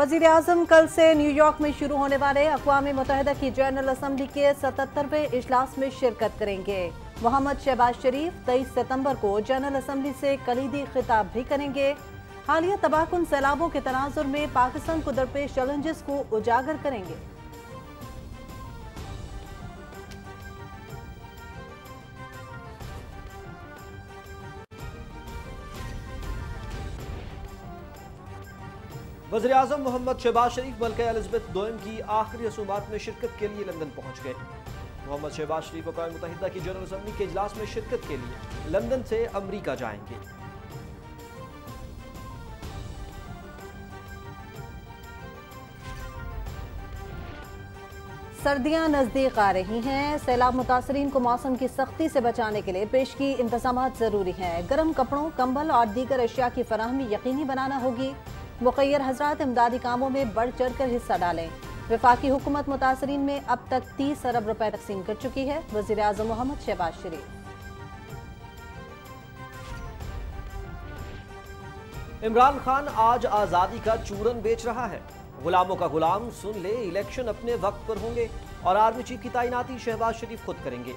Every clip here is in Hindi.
वजीर अजम कल से न्यूयॉर्क में शुरू होने वाले अकवा मुतहदा की जनरल असम्बली के सतहत्तरवें इजलास में शिरकत करेंगे मोहम्मद शहबाज शरीफ तेईस सितम्बर को जनरल असम्बली से कलीदी खिताब भी करेंगे हालिया तबाहकुन सैलाबों के तनाजुर में पाकिस्तान को दरपेश चैलेंजेस को उजागर करेंगे वजी अजम मोहम्मद शहबाज शरीफ मलका एलिजबेथ दोम की आखिरी रसूमत में शिरकत के लिए लंदन पहुंच गए मोहम्मद शहबाज शरीफ अकवा मुतहद की जनरल असम्बली के इजलास में शिरकत के लिए लंदन से अमरीका जाएंगे सर्दियां नज़दीक आ रही हैं सैलाब मुतासरीन को मौसम की सख्ती से बचाने के लिए पेश की इंतजाम ज़रूरी हैं गर्म कपड़ों कंबल और दीगर अशिया की फराहमी यकीनी बनाना होगी मुखैर हजरात इमदादी कामों में बढ़ चढ़ कर हिस्सा डालें विफाकी हुकूमत मुतासरीन में अब तक तीस अरब रुपए तकसीम कर चुकी है वजीर अजम मोहम्मद शहबाज शरीफ इमरान खान आज आज़ादी का चूरन बेच रहा है गुलामों का गुलाम सुन ले इलेक्शन अपने वक्त पर होंगे और आर्मी चीफ की तैनाती शहबाज शरीफ खुद करेंगे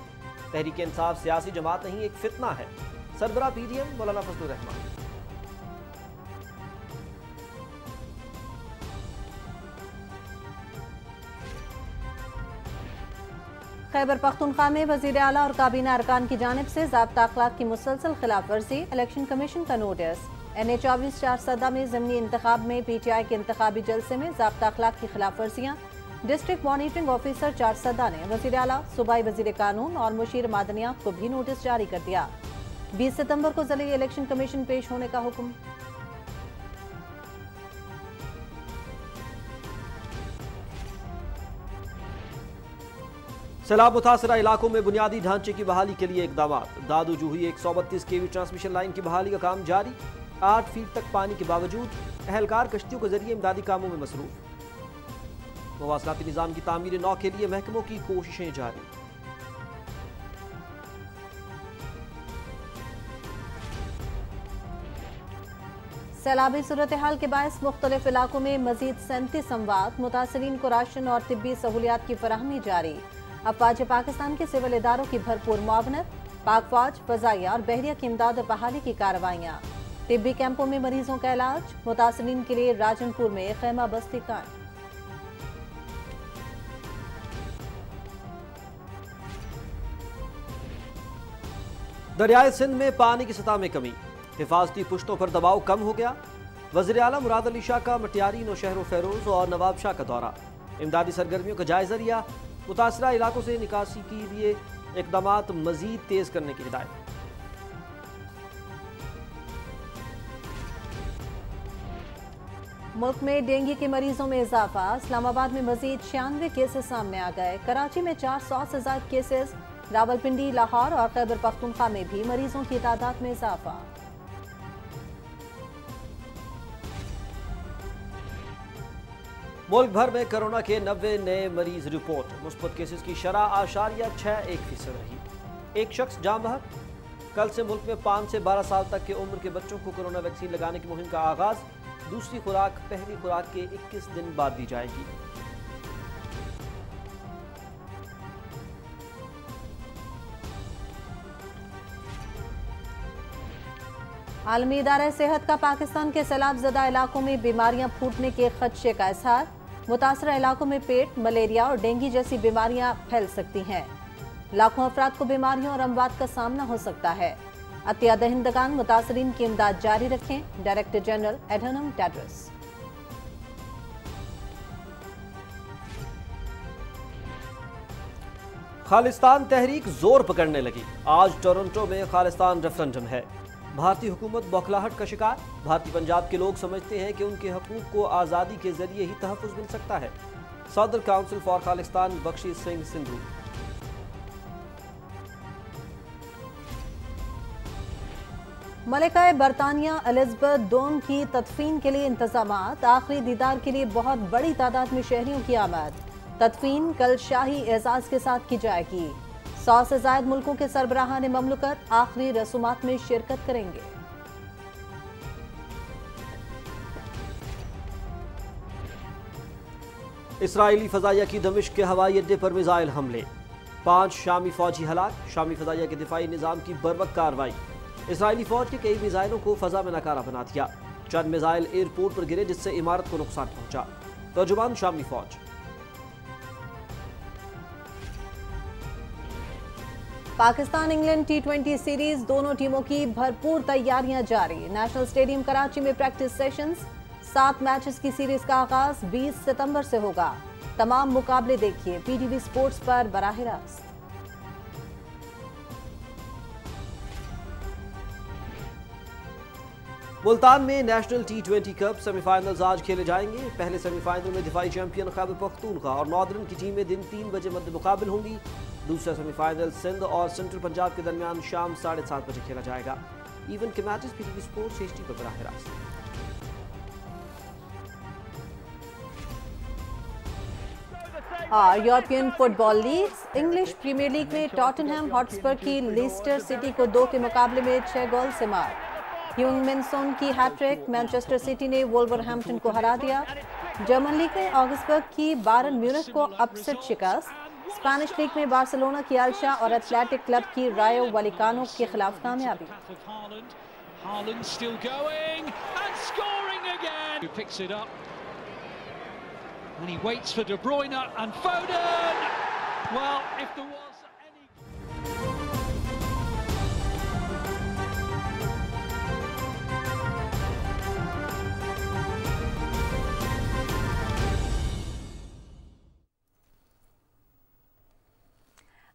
तहरीक इंसाफ सियासी जमात नहीं एक फितना है सरबरा पीडीएम मौलाना फजल रहमान खैबर पख्तनख्वा में वजीर अला और काबीना अरकान की जानब से जबता अखलाक की मुसलसल खिलाफ वर्जी इलेक्शन कमीशन का नोटिस एन ए चौबीस चार सदा में ज़मनी इंतबाब में पी टी आई के इंतबी जलसे में जबता अखलाक की खिलाफ वर्जियाँ डिस्ट्रिक्ट मॉनिटरिंग ऑफिसर चार सदा ने वजीर अला सूबाई वजीर कानून और मुशीर मादनिया को भी नोटिस जारी कर दिया बीस सितम्बर को जिले इलेक्शन कमीशन पेश होने का हुक्म सैलाब मुतासरा इलाकों में बुनियादी ढांचे की बहाली के लिए इकदाम दादू जूही एक सौ बत्तीस केवी ट्रांसमिशन लाइन की बहाली का काम जारी आठ फीट तक पानी के बावजूद अहलकार कश्तियों के जरिए इमदादी कामों में मसरूफ मवासलाती निज़ाम की तमीर नौ के लिए महकमों की कोशिशें जारी सैलाबी सूरत हाल के बायस मुख्तलिफ इलाकों में मजीद सैंतीस अमवात मुतासरीन को राशन और तिबी सहूलियात की फराहमी जारी अफवाज पाकिस्तान के सिविल इदारों की भरपूर मुआवनत पाक फौज फजाइया और बहरिया की इमदाद और बहाली की कार्रवाइयाँ टिब्बी कैंपों में मरीजों का इलाज मुतासरीन के लिए राजनपुर में खेमा बस्ती कायम दरियाए सिंध में पानी की सतह में कमी हिफाजती पुश्तों पर दबाव कम हो गया वजीर अला मुराद अली शाह का मटियारी नौशहर फेरोज और नवाब शाह का दौरा इमदादी सरगर्मियों का जायजा लिया मुतासर इलाकों से निकासी के लिए इकदाम मजीद तेज़ करने की हिदायत मुल्क में डेंगू के मरीजों में इजाफा इस्लामाबाद में मजीद छियानवे केसेस सामने आ गए कराची में चार सौ से ज्यादा केसेस रावलपिंडी लाहौर और खैबर पख्तूनखा में भी मरीजों की तादाद में इजाफा मुल्क भर में कोरोना के नब्बे नए मरीज रिपोर्ट मुस्बत केसेस की आशार आशारिया छः एक फीसद रही एक शख्स जाम बहक कल से मुल्क में पाँच से बारह साल तक के उम्र के बच्चों को कोरोना वैक्सीन लगाने की मुहिम का आगाज दूसरी खुराक पहली खुराक के इक्कीस दिन बाद दी जाएगी आलमी इदारा सेहत का पाकिस्तान के सैलाब जदा इलाकों में बीमारियां फूटने के खदशे का इजहार मुतासर इलाकों में पेट मलेरिया और डेंगू जैसी बीमारियां फैल सकती हैं लाखों अफराद को बीमारियों और अमवात का सामना हो सकता है अतिया दहिंदगान मुतासरीन की इमदाद जारी रखें director general Adhanom Tedros Khalistan तहरीक जोर पकड़ने लगी आज टोरंटो में खालिस्तान रेफरेंडम है भारतीय हुकूमत बौखलाहट का शिकार भारतीय पंजाब के लोग समझते हैं कि उनके हकूक को आज़ादी के जरिए ही तहफ़ मिल सकता है सदर काउंसिल फॉर खालिस्तान बख्शी सिंह सिंधु मलिका बरतानिया एलिजबेथ डोम की तदफीन के लिए इंतजाम आखिरी दीदार के लिए बहुत बड़ी तादाद में शहरियों की आमद तदफीन कल शाही एजाज के साथ की जाएगी सौ से जायद मुल्कों के सरबराहान ममलकत आखिरी रसूमात में शिरकत करेंगे इसराइली फजाइया की दमिश के हवाई अड्डे पर मिजाइल हमले पांच शामी फौजी हलाक शामी फजाइया के दिफाई निज़ाम की बरवक कार्रवाई इसराइली फौज के कई मिज़ाइलों को फजा में नकारा बना दिया चंद मिज़ाइल एयरपोर्ट पर गिरे जिससे इमारत को नुकसान पहुंचा तर्जुबान शामी फौज पाकिस्तान इंग्लैंड टी सीरीज दोनों टीमों की भरपूर तैयारियां जारी नेशनल स्टेडियम कराची में प्रैक्टिस सेशंस सात मैचेस की सीरीज का आगाज 20 सितंबर से होगा तमाम मुकाबले देखिए पीटीवी स्पोर्ट्स पर बराह रास्त मुल्तान में national T twenty cup semifinals आज खेले जाएंगे पहले सेमीफाइनल में दिफाई चैंपियन खैबर पख्तूनखा और नॉर्दर्न की टीमें दिन तीन बजे मध्य मुकाबल होंगी दूसरा सेमीफाइनल सिंध और सेंट्रल पंजाब के दरमियान शाम साढ़े सात बजे खेला जाएगा इवन के मैचेस टीवी स्पोर्ट्स एच पर बराह रास्त European football league English premier league में टॉटनहैम हॉटस्पर की लेस्टर सिटी को दो के मुकाबले में छह गोल से मार ह्यूंग मिनसोन की हैट्रिक मैनचेस्टर सिटी ने वोल्वरहैम्पटन को हरा दिया जर्मन लीग में ऑगस्टबर्ग की बारन म्यूनिख को अपसेट शिकस्त स्पेनिश लीग में बार्सिलोना की अलशा और एथलेटिक क्लब की रायो वालिकानो के खिलाफ कामयाबी Haaland still going and scoring again. He picks it up? And he waits for De Bruyne and Foden. Well, if the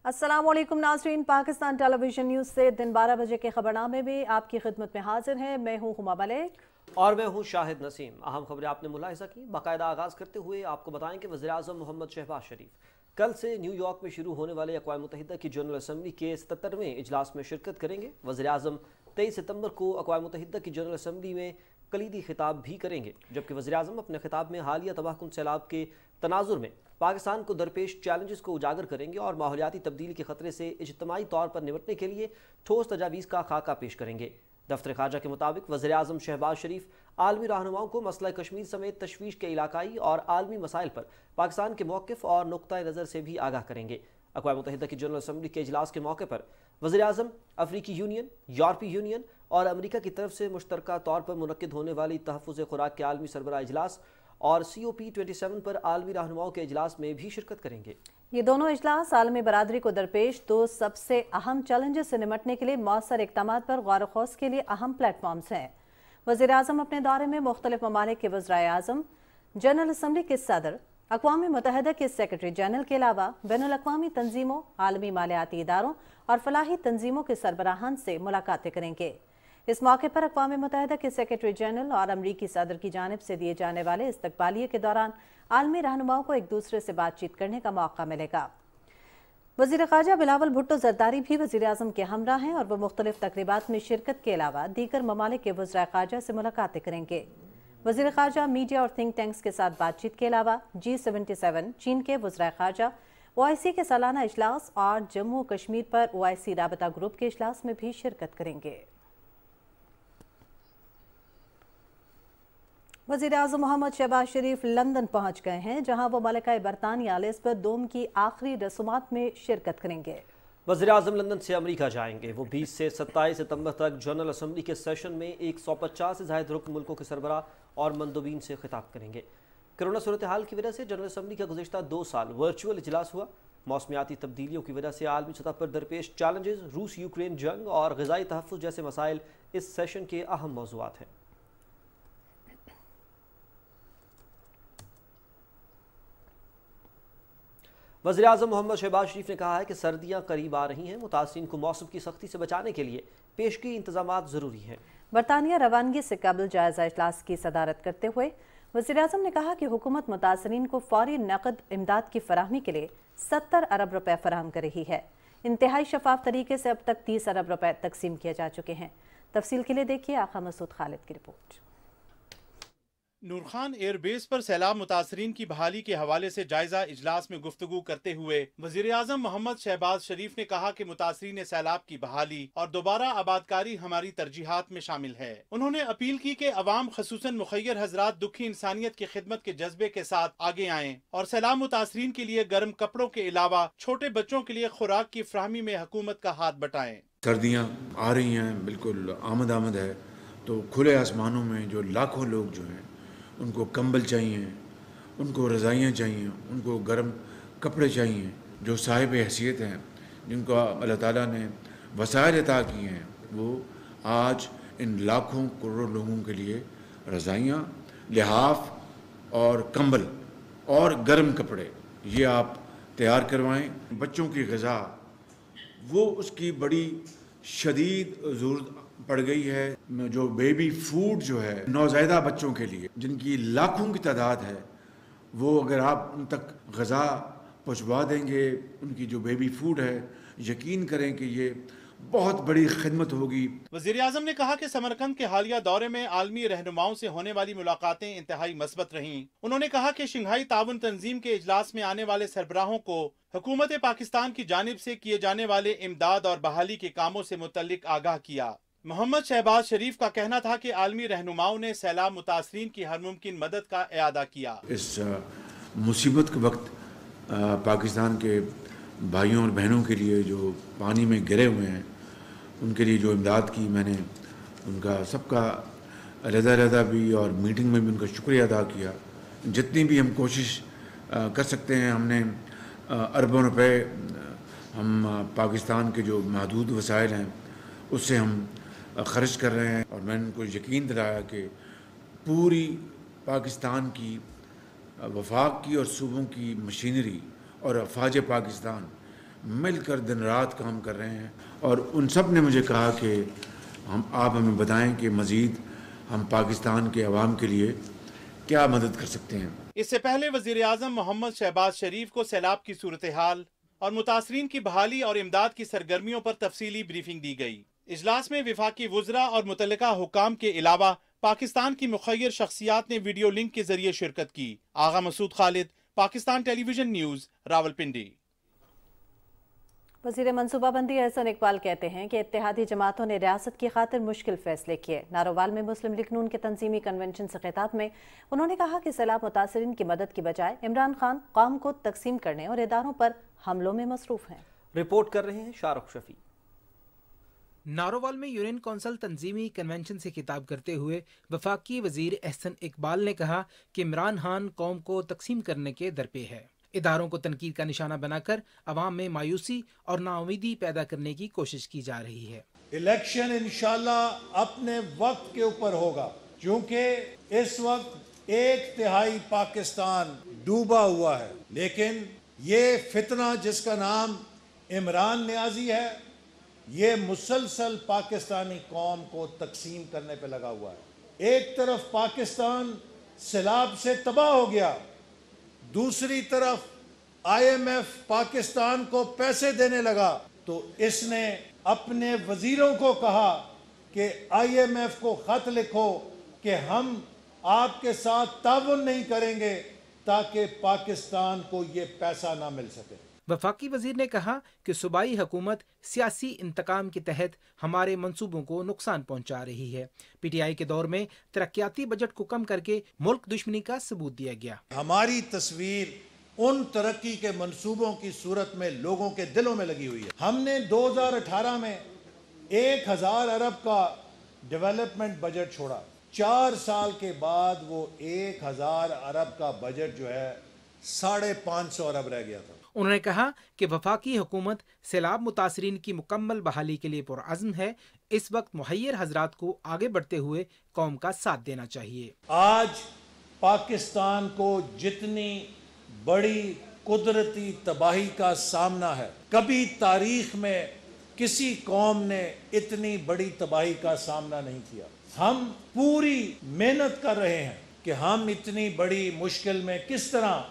Aslam नाजरीन पाकिस्तान टेलीविजन न्यूज़ से दिन 12 बजे के खबरनामे में आपकी खिदमत में हाजिर हैं मैं हूं हुमा मलिक और मैं हूं शाहिद नसीम अहम खबरें आपने मुलाहजा की बाकायदा आगाज़ करते हुए आपको बताएं कि वजी अजम मोहम्मद शहबाज शरीफ कल से न्यूयॉर्क में शुरू होने वाले अकवा मुतहद की जनरल असम्बली के सतरवें इजलास में शिरकत करेंगे वजी अजम तेईस सितम्बर को अकवा मुतहद की जनरल असम्बली में कलीदी खिताब भी करेंगे जबकि वजी अजम अपने खिताब में हालिया तबाहकुन सैलाब के तनाजुर में पाकिस्तान को दरपेश चैलेंजेस को उजागर करेंगे और माहौलियाती तब्दील के खतरे से इजतमाही तौर पर निपटने के लिए ठोस तजावीज़ का खाका पेश करेंगे दफ्तर खारजा के मुताबिक वजे अजम शहबाज शरीफ आलमी रहनुमाओं को मसला कश्मीर समेत तशवीश के इलाकई और आलमी मसाइल पर पाकिस्तान के मौक़ और नुकतः नज़र से भी आगाह करेंगे अकवा मुतहद की जनरल असम्बली के अजलास के मौके पर वजे अजम अफ्रीकी यूनियन यूरोपीय यूनियन और अमरीका की तरफ से मुश्तरक तौर पर मनद होने वाली तहफ़ खुराक के आलमी सरबरा अजलास और C O P twenty seven पर आलमी रहनुमाओं के अजलास में भी शिरकत करेंगे ये दोनों अजलास आलमी बरदरी को दरपेश दो सबसे अहम चैलेंजेस से निमटने के लिए मौसर इकदाम पर गौर खौस के लिए अहम प्लेटफॉर्म्स हैं वज़ी अजम अपने दौरे में मुख्तलिफ ममालिक के वज्र अजम जनरल असम्बली के सदर अकवा मतहदा के सेक्रेटरी जनरल के अलावा बैन अवी तनजीमों आलमी मालियाती इदारों और फलाही तनजीमों के सरबराहान से मुलाकातें करेंगे इस मौके पर अकवा मुतहद के सेक्रेटरी जनरल और अमरीकी सदर की जानब से दिए जाने वाले इस्तबालिये के दौरान आलमी रहनुमाओं को एक दूसरे से बातचीत करने का मौका मिलेगा वजीर खाजा बिलावल भुट्टो जरदारी भी वजी अजम के हमरा हैं और वह मुख्तलिफ तकरीबा में शिरकत के अलावा दीगर ममालिक के वज्रा खाजा से मुलाकातें करेंगे वजीर खाजा मीडिया और थिंक टैंक्स के साथ बातचीत के अलावा जी सेवेंटी सेवन चीन के वज्र खाजा ओ आई सी के सालाना अजलास और जम्मू कश्मीर पर ओ आई सी रबता ग्रुप के अजलास में भी शिरकत करेंगे वजीर अजम मोहम्मद शहबाज शरीफ लंदन पहुंच गए हैं जहां वो मलका बरतानिया पर दोम की आखिरी रसूमात में शिरकत करेंगे वजी अजम लंदन से अमरीका जाएंगे वो बीस से सत्ताईस सितम्बर तक जनरल असम्बली के सेशन में एक सौ पचास से जायद रुक मुल्कों के सरबरा और मंदोबीन से खिताब करेंगे कोरोना सूरत हाल की वजह से जनरल असम्बली का गुजशत दो साल वर्चुअल इजलास हुआ मौसमियाती तब्दीलियों की वजह से आलमी सतह पर दरपेश चैलेंजेस रूस यूक्रेन जंग और गजाई तहफ़ जैसे मसाइल इस सेशन के अहम मौजूद हैं वजी अजम मोहम्मद शहबाज शरीफ ने कहा है कि सर्दियाँ करीब आ रही हैं मुतासन को मौसम की सख्ती से बचाने के लिए की इंतजाम ज़रूरी हैं बरतानिया रवानगी से कबल जायजा अजलास की सदारत करते हुए वजी अजम ने कहा कि हुकूमत मुतासरीन को फौरी नकद इमदाद की फरहमी के लिए सत्तर अरब रुपये फराम कर रही है इंतहाई शफाफ तरीके से अब तक तीस अरब रुपये तकसीम किए जा चुके हैं तफसील के लिए देखिए आखा मसूद खालिद की रिपोर्ट नूरखान एयरबेस पर सैलाब मुतासरीन की बहाली के हवाले से जायजा इजलास में गुफ्तु करते हुए वजीर आजम मोहम्मद शहबाज शरीफ ने कहा कि ने सैलाब की बहाली और दोबारा आबादकारी हमारी तरजीहत में शामिल है उन्होंने अपील की कि अवाम खसूस मुखैर हजरा दुखी इंसानियत की खिदमत के जज्बे के साथ आगे आए और सैलाब मुतासरीन के लिए गर्म कपड़ों के अलावा छोटे बच्चों के लिए खुराक की फ्राहमी में हकूमत का हाथ बटाए सर्दियाँ आ रही हैं बिल्कुल आमद आमद है तो खुले आसमानों में जो लाखों लोग जो हैं उनको कंबल चाहिए उनको रज़ाइयाँ चाहिए उनको गर्म कपड़े चाहिए जो साहिब हैसियत हैं जिनको अल्लाह ताला ने वसायल अता किए हैं वो आज इन लाखों करोड़ों लोगों के लिए रज़ाइयाँ लिहाफ और कंबल और गर्म कपड़े ये आप तैयार करवाएं बच्चों की गज़ा वो उसकी बड़ी शदीद ज़रूरत बढ़ गई है जो बेबी फूड जो है नौजायदा बच्चों के लिए जिनकी लाखों की तादाद है वो अगर आप उन तक गज़ा पहुँचवा देंगे उनकी जो बेबी फूड है यकीन करें कि ये बहुत बड़ी खिदमत होगी वजीर अजम ने कहा कि समरकंद के हालिया दौरे में आलमी रहनुमाओं से होने वाली मुलाकातें इंतहाई मस्बत रहीं उन्होंने कहा कि शंघाई ताउन तंजीम के इजलास में आने वाले सरबराहों को हुकूमत पाकिस्तान की जानब से किए जाने वाले इमदाद और बहाली के कामों से मुतल आगाह किया मोहम्मद शहबाज शरीफ का कहना था कि आलमी रहनुमाओं ने सैलाब मुतासरीन की हर मुमकिन मदद का अदा किया इस मुसीबत के वक्त पाकिस्तान के भाइयों और बहनों के लिए जो पानी में गिरे हुए हैं उनके लिए जो इमदाद की मैंने उनका सबका अलहदा अलहदा भी और मीटिंग में भी उनका शुक्रिया अदा किया जितनी भी हम कोशिश कर सकते हैं हमने अरबों रुपए हम पाकिस्तान के जो महदूद वसाइल हैं उससे हम खर्च कर रहे हैं और मैंने उनको यकीन दिलाया कि पूरी पाकिस्तान की वफाक की और सूबों की मशीनरी और अफवाज पाकिस्तान मिलकर दिन रात काम कर रहे हैं और उन सब ने मुझे कहा कि हम आप हमें बताएं कि मज़ीद हम पाकिस्तान के अवाम के लिए क्या मदद कर सकते हैं इससे पहले वजीर अजम मोहम्मद शहबाज शरीफ को सैलाब की सूरत हाल और मुतासरीन की बहाली और इमदाद की सरगर्मियों पर तफसली ब्रीफिंग दी गई इजलास में विफाकी वजरा और मुतल हुकाम के अलावा पाकिस्तान की मुखर शख्सियात ने वीडियो लिंक के जरिए शिरकत की आगा मसूद खालिद पाकिस्तान टेलीविजन न्यूज रावलपिंडी वजीर मनसूबाबंदी एहसन इकबाल कहते हैं कि इतिहादी जमातों ने रियासत की खातिर मुश्किल फैसले किए नारोवाल में मुस्लिम लीग नून के तंजीमी कन्वेंशन से खिताब में उन्होंने कहा कि सैलाब मुतासरीन की मदद की बजाय इमरान खान कौम को तकसीम करने और इदारों पर हमलों में मसरूफ हैं रिपोर्ट कर रहे हैं शाहरुख शफी नारोवाल में यूनियन कौंसल तंजीमी कन्वेंशन से खिताब करते हुए वफाकी वजीर एहसन इकबाल ने कहा कि इमरान खान कौम को तकसीम करने के दरपे है इदारों को तनकीद का निशाना बनाकर अवाम में मायूसी और नाउमीदी पैदा करने की कोशिश की जा रही है इलेक्शन इनशाला अपने वक्त के ऊपर होगा क्योंकि इस वक्त एक तिहाई पाकिस्तान डूबा हुआ है लेकिन ये फितना जिसका नाम इमरान न्याजी है ये मुसलसल पाकिस्तानी कौम को तकसीम करने पे लगा हुआ है एक तरफ पाकिस्तान सैलाब से तबाह हो गया दूसरी तरफ आई एम एफ पाकिस्तान को पैसे देने लगा तो इसने अपने वजीरों को कहा कि आई एम एफ को ख़त लिखो कि हम आपके साथ ताउन नहीं करेंगे ताकि पाकिस्तान को ये पैसा ना मिल सके वफाकी वजीर ने कहा कि सूबाई हुकूमत सियासी इंतकाम के तहत हमारे मनसूबों को नुकसान पहुंचा रही है पी टी आई के दौर में तरक्याती बजट को कम करके मुल्क दुश्मनी का सबूत दिया गया हमारी तस्वीर उन तरक्की के मंसूबों की सूरत में लोगों के दिलों में लगी हुई है हमने 2018 में एक हजार अरब का डेवलपमेंट बजट छोड़ा चार साल के बाद वो एक हजार अरब का बजट जो है साढ़े पाँच सौ अरब रह गया था उन्होंने कहा कि वफाकी हुकूमत सैलाब मुतासरीन की मुकम्मल बहाली के लिए पुरज़म है इस वक्त मुहैर हजरात को आगे बढ़ते हुए कौम का साथ देना चाहिए आज पाकिस्तान को जितनी बड़ी कुदरती तबाही का सामना है कभी तारीख में किसी कौम ने इतनी बड़ी तबाही का सामना नहीं किया हम पूरी मेहनत कर रहे हैं कि हम इतनी बड़ी मुश्किल में किस तरह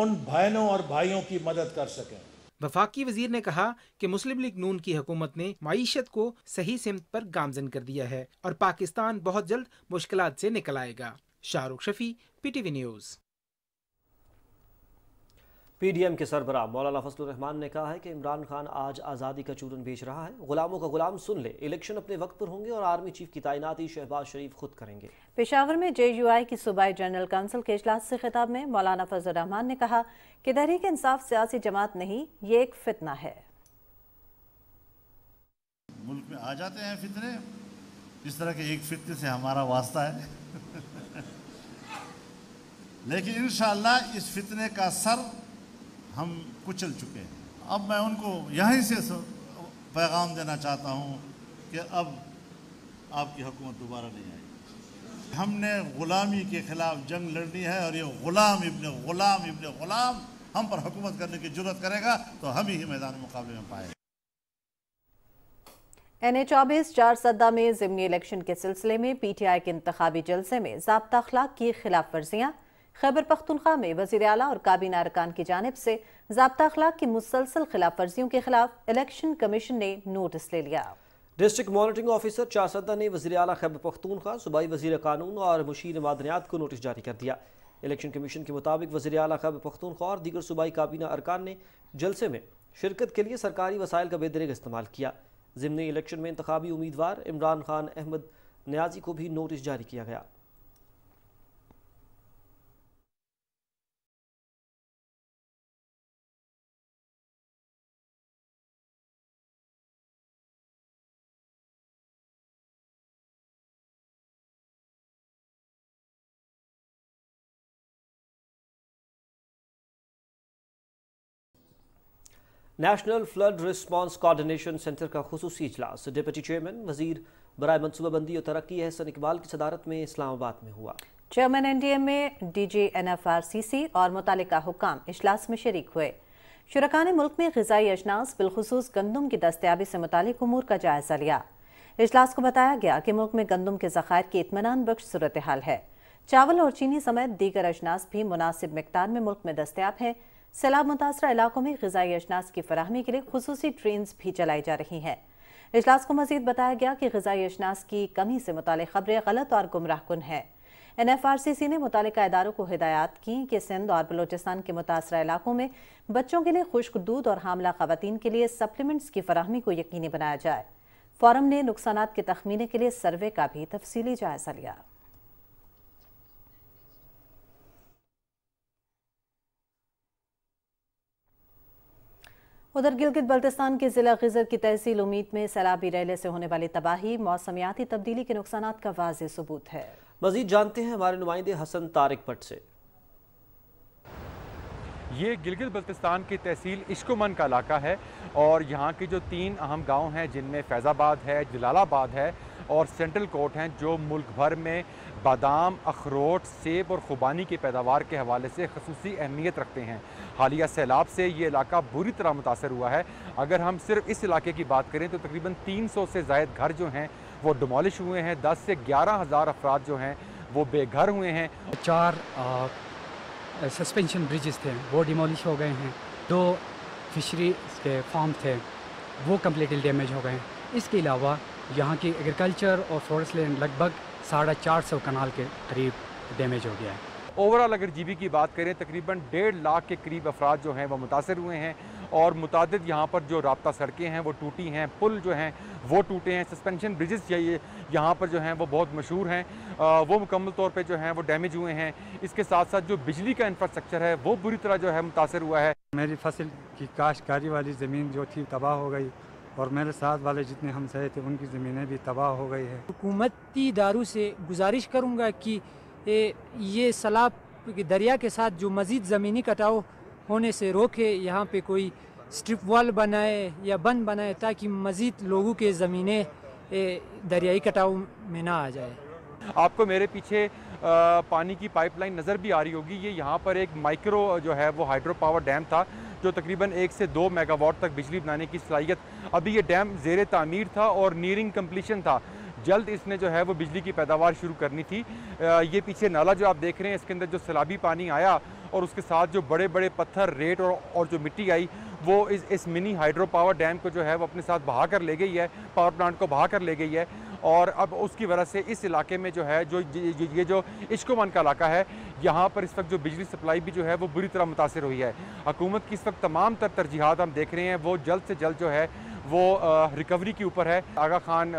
उन बहनों और भाइयों की मदद कर सकें वफाकी वजीर ने कहा कि मुस्लिम लीग नून की हुकूमत ने मीशत को सही सिमत पर गामजन कर दिया है और पाकिस्तान बहुत जल्द मुश्किल से निकल आएगा Shahrukh Shafi P T V news PDM के सरबरा मौलाना रहमान ने कहा है कि इमरान खान आज आज़ादी का चूरन बेच रहा है गुलामों का गुलाम सुन ले इलेक्शन अपने वक्त पर होंगे और आर्मी चीफ की तैनाती शहबाज शरीफ खुद करेंगे पेशावर में जे यू आई की सूबाई जनरल काउंसिल के अजलास से खिताब में मौलाना रहमान ने कहा कि तहरीक इंसाफ सियासी जमात नहीं ये एक फितना है मुल्क में आ जाते हैं फितने इस तरह के एक फितने से हमारा वास्ता है लेकिन इन इस फितने का सर हम कुचल चुके हैं अब मैं उनको यहीं से पैगाम देना चाहता हूँ कि अब आपकी हुकूमत दोबारा नहीं आएगी हमने ग़ुलामी के ख़िलाफ़ जंग लड़नी है और ये ग़ुलाम इबन ग़ुलाम इबन ग़ुलाम हम पर हुकूमत करने की जरूरत करेगा तो हम ही मैदान मुकाबले में पाएंगे एन ए चौबीस चार सदा में जिमनी इलेक्शन के सिलसिले में पी टी आई के इंतबी जलसे में जबता अखलाक की खिलाफ वर्जियां खैबर पख्तनख्वा में वजीर अला और काबीना अरकान की जानब से जबता अखलाक की मुसलसल खिलाफ वर्जियों के खिलाफ इलेक्शन कमीशन ने नोटिस ले लिया डिस्ट्रिक्ट मॉनिटरिंग ऑफिसर चासदा ने वजी अला खैबर पख्तनख्वा सूबाई वजी कानून और मुशीर मादनियात को नोटिस जारी कर दिया इलेक्शन कमीशन के मुताबिक वजी अला खैबर पख्तनख्वा और दीगर सूबाई काबीना अरकान ने जलसे में शिरकत के लिए सरकारी वसायल का बेदरेग इस्तेमाल किया ज़मनी इलेक्शन में इंतबी उम्मीदवार इमरान खान अहमद न्याजी को भी नोटिस जारी किया गया national flood response coordination centre का खसूस इजलास डिप्टी चेयरमैन वजीर बरए मनसूबाबंदी और तरक्की एहसन इकबाल की सदारत में इस्लामाबाद में हुआ चेयरमैन एनडीएम में डीजे एनएफआरसीसी और मुतल हुकाम इजलास में शरीक हुए शुरान मुल्क में गजाई अजनास बिलखसूस गंदम की दस्तियाबी से मुतल अमूर का जायजा लिया इजलास को बताया गया कि मुल्क में गंदम के जखायर की इतमान बख्श सूरत हाल है चावल और चीनी समेत दीगर अजनास भी मुनासिब मकदार में मुल्क में दस्तियाब हैं सैलाब मुतासर इलाकों में गजाई अजनास की फराहमी के लिए खसूसी ट्रेन भी चलाई जा रही हैं अजलास को मजीद बताया गया कि गजाई अजनास की कमी से मुतल खबरें गलत और गुमराह कन है N F R C C ने मुतल इदारों को हिदायत की कि सिंध और बलोचिस्तान के मुतासर इलाकों में बच्चों के लिए खुश्क दूध और हामला खातन के लिए सप्लीमेंट्स की फराहमी को यकीनी बनाया जाए फॉरम ने नुकसान के तखमीने के लिए सर्वे का भी तफसीली जायजा लिया उधर गिलगित बल्तिस्तान के ज़िला गजर की तहसील उम्मीद में सैलाबी रैले से होने वाली तबाही मौसमियाती तब्दीली के नुकसान का वाज सबूत है मजीद जानते हैं हमारे नुमाइंदे हसन तारिक भट्ट से ये गिलगित बल्तिस्तान की तहसील इश्कुमन का इलाका है और यहाँ के जो तीन अहम गांव हैं जिनमें फैज़ाबाद है जलालाबाद है और सेंट्रल कोर्ट हैं जो मुल्क भर में बादाम अखरोट सेब और ख़ुबानी की पैदावार के हवाले से खसूस अहमियत रखते हैं हालिया सैलाब से ये इलाका बुरी तरह मुतासर हुआ है अगर हम सिर्फ इस इलाके की बात करें तो तकरीबन 300 से जायद घर जो हैं वो डमोलिश हुए हैं 10 से ग्यारह हज़ार अफराद जो हैं वो बेघर हुए हैं चार सस्पेंशन ब्रिजेस थे वो डिमोलिश हो गए हैं दो फिशरी के फार्म थे वो कम्प्लीटली डैमेज हो गए हैं इसके अलावा यहाँ की एग्रीकल्चर और फॉरेस्ट लैंड लगभग साढ़े चार सौ कनाल के करीब डैमेज हो गया है ओवरऑल अगर जीबी की बात करें तकरीबन डेढ़ लाख के करीब अफराद जो हैं वह मुतासर हुए हैं और मुतद यहाँ पर जो रबता सड़कें हैं वो टूटी हैं पुल जो हैं वो टूटे हैं सस्पेंशन ब्रिजेस चाहिए यहाँ पर जो हैं वो बहुत मशहूर हैं वो मुकम्मल तौर पर जो हैं वो डैमेज हुए हैं इसके साथ साथ जो बिजली का इंफ्रास्ट्रक्चर है वो बुरी तरह जो है मुतासर हुआ है मेरी फसल की काश्तकारी वाली ज़मीन जो थी तबाह हो गई और मेरे साथ वाले जितने हमसाए थे उनकी ज़मीनें भी तबाह हो गई है हुकूमती इदारों से गुजारिश करूँगा कि ये सलाब के दरिया के साथ जो मज़ीद ज़मीनी कटाव होने से रोके यहाँ पे कोई स्ट्रिप वॉल बनाए या बंद बनाए ताकि मज़ीद लोगों के ज़मीनें दरियाई कटाव में ना आ जाए आपको मेरे पीछे आ, पानी की पाइपलाइन नज़र भी आ रही होगी ये यहाँ पर एक माइक्रो जो है वो हाइड्रो पावर डैम था जो तकरीबन एक से दो मेगावाट तक बिजली बनाने की सलाहियत अभी ये डैम जेर तमीर था और नीरिंग कम्पलीशन था जल्द इसने जो है वो बिजली की पैदावार शुरू करनी थी ये पीछे नाला जो आप देख रहे हैं इसके अंदर जो सैलाबी पानी आया और उसके साथ जो बड़े बड़े पत्थर रेत और और जो मिट्टी आई वो इस इस मिनी हाइड्रो पावर डैम को जो है वो अपने साथ बहा कर ले गई है पावर प्लांट को बहा कर ले गई है और अब उसकी वजह से इस इलाके में जो है जो ये जो इश्कोमान का इलाका है यहाँ पर इस वक्त जो बिजली सप्लाई भी जो है वो बुरी तरह मुतासर हुई है हकूमत की इस वक्त तमाम तर तरजीहत हम देख रहे हैं वो जल्द से जल्द जो है वो रिकवरी के ऊपर है Agha Khan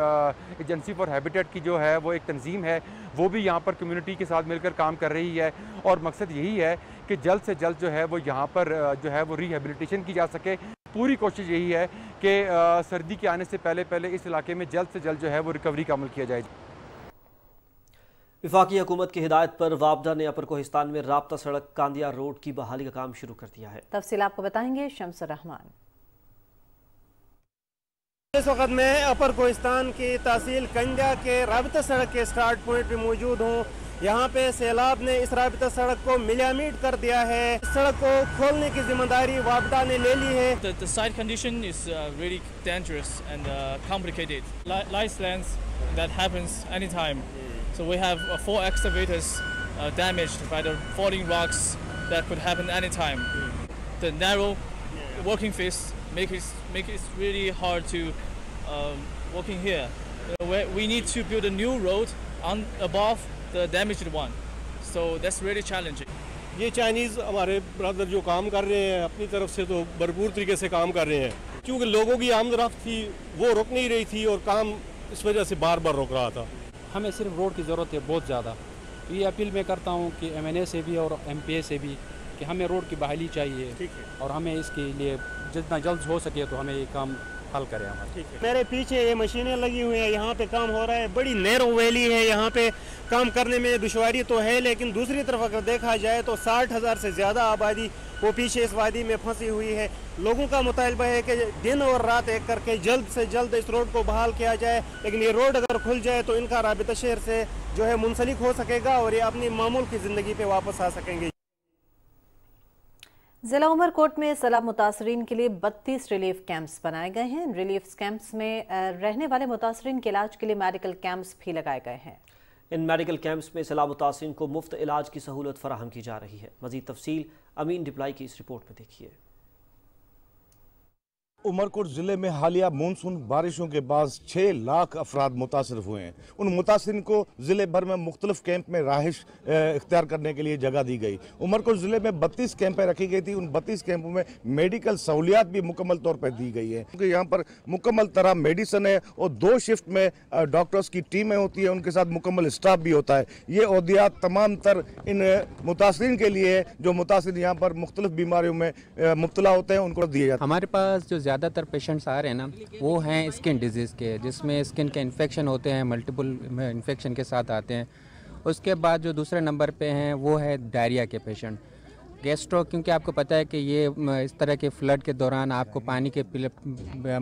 agency for habitat की जो है वो एक तंजीम है वो भी यहाँ पर कम्युनिटी के साथ मिलकर काम कर रही है और मकसद यही है कि जल्द से जल्द जो है वो यहाँ पर जो है वो रिहेबिलिटेशन की जा सके पूरी कोशिश यही है कि सर्दी के आने से पहले पहले इस इलाके में जल्द से जल्द जो है वो रिकवरी का अमल किया जाए विफाकी हुकूमत की हिदायत पर वापदा ने अपर कोहिस्तान में रबता सड़क कांदिया रोड की बहाली का काम शुरू कर दिया है तफसी आपको बताएंगे शमसर रहमान इस वक्त मैं अपर कोहिस्तान की तहसील कंजा के रबता सड़क के स्टार्ट पॉइंट पे मौजूद हूँ यहाँ पे सैलाब ने इस रबता सड़क को मिलामीट कर दिया है सड़क को खोलने की जिम्मेदारी वापदा ने ले ली है the, the site condition is uh, really dangerous and uh, complicated light lands that happens anytime so we have uh, four excavators uh, damaged by the falling rocks that could happen anytime the narrow working face make it make it really hard to um, walking here. You uh, know, we need to build a new road on above the damaged one, so that's really challenging. ये चाइनीज़ हमारे ब्रदर जो काम कर रहे हैं अपनी तरफ से तो भरपूर तरीके से काम कर रहे हैं क्योंकि लोगों की आमद रफ्त थी वो रुक नहीं रही थी और काम इस वजह से बार बार रुक रहा था हमें सिर्फ रोड की ज़रूरत है बहुत ज़्यादा तो ये अपील मैं करता हूँ कि एमएनए से भी और एमपीए से भी कि हमें रोड की बहाली चाहिए और हमें इसके लिए जितना जल्द हो सके तो हमें ये काम हल करें हमारे ठीक है मेरे पीछे ये मशीनें लगी हुई हैं यहाँ पे काम हो रहा है बड़ी नैरो वैली है यहाँ पे काम करने में दुशारी तो है लेकिन दूसरी तरफ अगर देखा जाए तो साठ हज़ार से ज़्यादा आबादी वो पीछे इस वादी में फंसी हुई है लोगों का मुतालबा है कि दिन और रात एक करके जल्द से जल्द इस रोड को बहाल किया जाए लेकिन ये रोड अगर खुल जाए तो इनका रबित शहर से जो है मुंसलिक हो सकेगा और ये अपनी मामूल की ज़िंदगी पे वापस आ सकेंगे ज़िला उमरकोट में सैलाब मुतासरीन के लिए बत्तीस रिलीफ कैंप्स बनाए गए हैं रिलीफ कैंप्स में रहने वाले मुतासरीन के इलाज के लिए मेडिकल कैंप्स भी लगाए गए हैं इन मेडिकल कैंप्स में सैलाब मुतासरीन को मुफ्त इलाज की सहूलत फराहम की जा रही है मजीद तफसील अमीन डिप्लाई की इस रिपोर्ट में देखिए उमरकोट ज़िले में हालिया मानसून बारिशों के बाद छः लाख अफराद मुतासर हुए हैं उन मुतासरन को ज़िले भर में मुख्तलिफ कैंप में राहश इख्तियार करने के लिए जगह दी गई उमरकोट ज़िले में बत्तीस कैंपें रखी गई थी उन बत्तीस कैंपों में मेडिकल सहूलियात भी मुकम्मल तौर पर दी गई है क्योंकि यहाँ पर मुकम्मल तरह मेडिसन है और दो शिफ्ट में डॉक्टर्स की टीमें होती हैं उनके साथ मुकम्मल स्टाफ भी होता है ये अहदियात तमाम तर इन मुतासरी के लिए जो मुतासर यहाँ पर मुख्तलिफ बीमारियों में मुबतला होते हैं उनको दिए जाते हैं हमारे पास जो ज़्यादातर पेशेंट्स आ रहे हैं ना वो हैं स्किन डिजीज़ के जिसमें स्किन के इन्फेक्शन होते हैं मल्टीपल इन्फेक्शन के साथ आते हैं उसके बाद जो दूसरे नंबर पे हैं वो है डायरिया के पेशेंट गेस्ट्रो क्योंकि आपको पता है कि ये इस तरह के फ्लड के दौरान आपको पानी के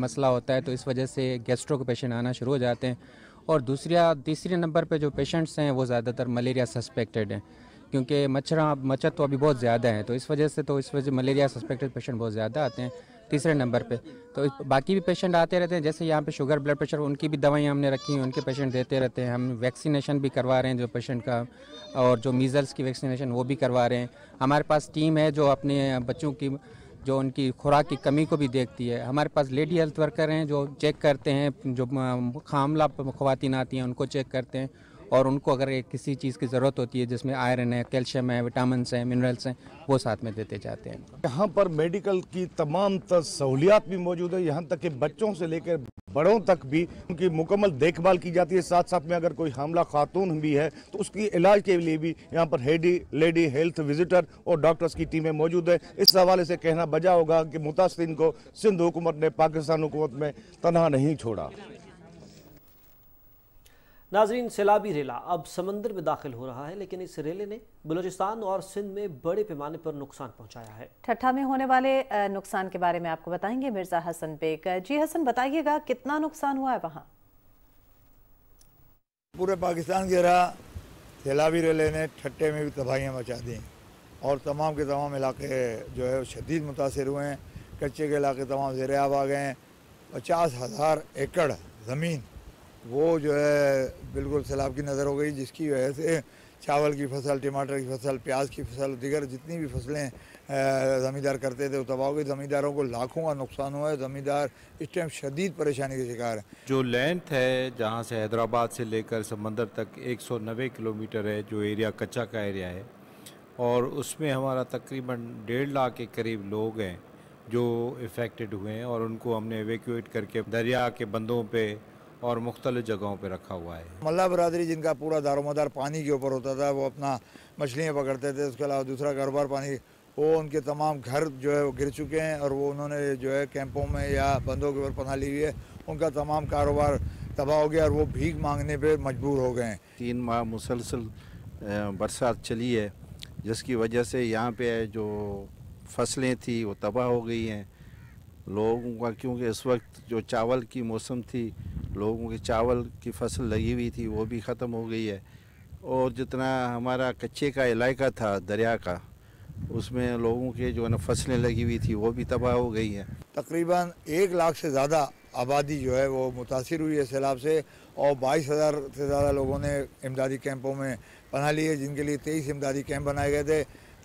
मसला होता है तो इस वजह से गैस्ट्रो के पेशेंट आना शुरू हो जाते हैं और दूसरा तीसरे नंबर पर जो पेशेंट्स हैं वो ज़्यादातर मलेरिया सस्पेक्टेड हैं क्योंकि मच्छर मच्छर तो अभी बहुत ज़्यादा हैं तो इस वजह से तो इस वजह मलेरिया सस्पेक्टेड पेशेंट बहुत ज़्यादा आते हैं तीसरे नंबर पे तो बाकी भी पेशेंट आते रहते हैं जैसे यहाँ पे शुगर ब्लड प्रेशर उनकी भी दवाइयाँ हमने रखी हैं उनके पेशेंट देते रहते हैं हम वैक्सीनेशन भी करवा रहे हैं जो पेशेंट का और जो मीज़ल्स की वैक्सीनेशन वो भी करवा रहे हैं हमारे पास टीम है जो अपने बच्चों की जो उनकी खुराक की कमी को भी देखती है हमारे पास लेडी हेल्थ वर्कर हैं जो चेक करते हैं जो खामला खुवान आती हैं उनको चेक करते हैं और उनको अगर किसी चीज़ की ज़रूरत होती है जिसमें आयरन है कैल्शियम है विटामिन हैं मिनरल्स हैं वो साथ में देते जाते हैं यहाँ पर मेडिकल की तमाम तर सहूलियात भी मौजूद है यहाँ तक कि बच्चों से लेकर बड़ों तक भी उनकी मुकम्मल देखभाल की जाती है साथ साथ में अगर कोई हमला खातून भी है तो उसकी इलाज के लिए भी यहाँ पर हेडी लेडी हेल्थ विजिटर और डॉक्टर्स की टीमें मौजूद है इस हवाले से कहना बजा होगा कि मुतासरीन को सिंध हुकूमत ने पाकिस्तान हुकूमत में तनहा नहीं छोड़ा नाजरीन सैलाबी रेला अब समंदर में दाखिल हो रहा है लेकिन इस रेले ने बलोचिस्तान और सिंध में बड़े पैमाने पर नुकसान पहुंचाया है ठट्ठा में होने वाले नुकसान के बारे में आपको बताएंगे मिर्जा हसन बेग जी हसन बताइएगा कितना नुकसान हुआ है वहाँ पूरे पाकिस्तान के रहा सैलाबी रेले ने ठट्टे में भी तबाहियाँ मचा दी और तमाम के तमाम इलाके जो है शदीद मुतासर हुए हैं कच्चे के इलाके तमाम जेर आब आ गए हैं पचास हज़ार एकड़ ज़मीन वो जो है बिल्कुल सैलाब की नज़र हो गई जिसकी वजह से चावल की फसल टमाटर की फसल प्याज की फसल दिगर जितनी भी फसलें ज़मींदार करते थे वो तबाह हो गई ज़मींदारों को लाखों का नुकसान हुआ है ज़मींदार इस टाइम शदीद परेशानी के शिकार है जो लेंथ है जहाँ से हैदराबाद से लेकर समंदर तक नब्बे किलोमीटर है जो एरिया कच्चा का एरिया है और उसमें हमारा तकरीबन डेढ़ लाख के करीब लोग हैं जो इफ़ेक्टेड हुए हैं और उनको हमने एवेक्यूट करके दरिया के बंदों पर और मुख्तल जगहों पर रखा हुआ है मल्ला बरदरी जिनका पूरा दारोमदार पानी के ऊपर होता था वो अपना मछलियाँ पकड़ते थे उसके अलावा दूसरा कारोबार पानी वो उनके तमाम घर जो है वो गिर चुके हैं और वो उन्होंने जो है कैंपों में या बंदों के ऊपर पना ली हुई है उनका तमाम कारोबार तबाह हो गया और वो भीख मांगने पर मजबूर हो गए हैं तीन माह मुसलसल बरसात चली है जिसकी वजह से यहाँ पे जो फसलें थी वो तबाह हो गई हैं लोगों का क्योंकि इस वक्त जो चावल की मौसम थी लोगों की चावल की फसल लगी हुई थी वो भी ख़त्म हो गई है और जितना हमारा कच्चे का इलाका था दरिया का उसमें लोगों के जो है ना फसलें लगी हुई थी वो भी तबाह हो गई हैं तकरीबन एक लाख से ज़्यादा आबादी जो है वो मुतासर हुई है सैलाब से और बाईस हज़ार से ज़्यादा लोगों ने इमदादी कैंपों में पना लिए जिनके लिए तेईस इमदादी कैंप बनाए गए थे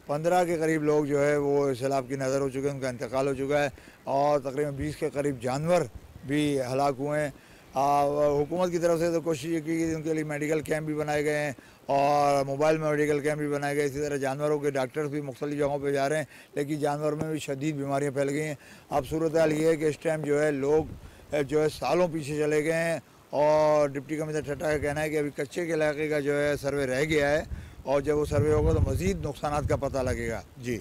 पंद्रह के करीब लोग जो है वो सैलाब की नज़र हो चुके हैं उनका इंतकाल हो चुका है और तकरीबन बीस के करीब जानवर भी हलाक हुए हैं हुकूमत की तरफ से तो कोशिश ये की उनके लिए मेडिकल कैंप भी बनाए गए हैं और मोबाइल मेडिकल कैंप भी बनाए गए इसी तरह जानवरों के डॉक्टर्स भी मुख्तलि जगहों पर जा रहे हैं लेकिन जानवरों में भी शदीद बीमारियाँ फैल गई हैं अब सूरत हाल ये है कि इस टाइम जो है लोग जो है सालों पीछे चले गए हैं और डिप्टी कमिश्नर ठट्टा का कहना है कि अभी कच्चे के इलाके का जो है सर्वे रह गया है और जब वो सर्वे होगा तो मज़ीद नुकसान का पता लगेगा जी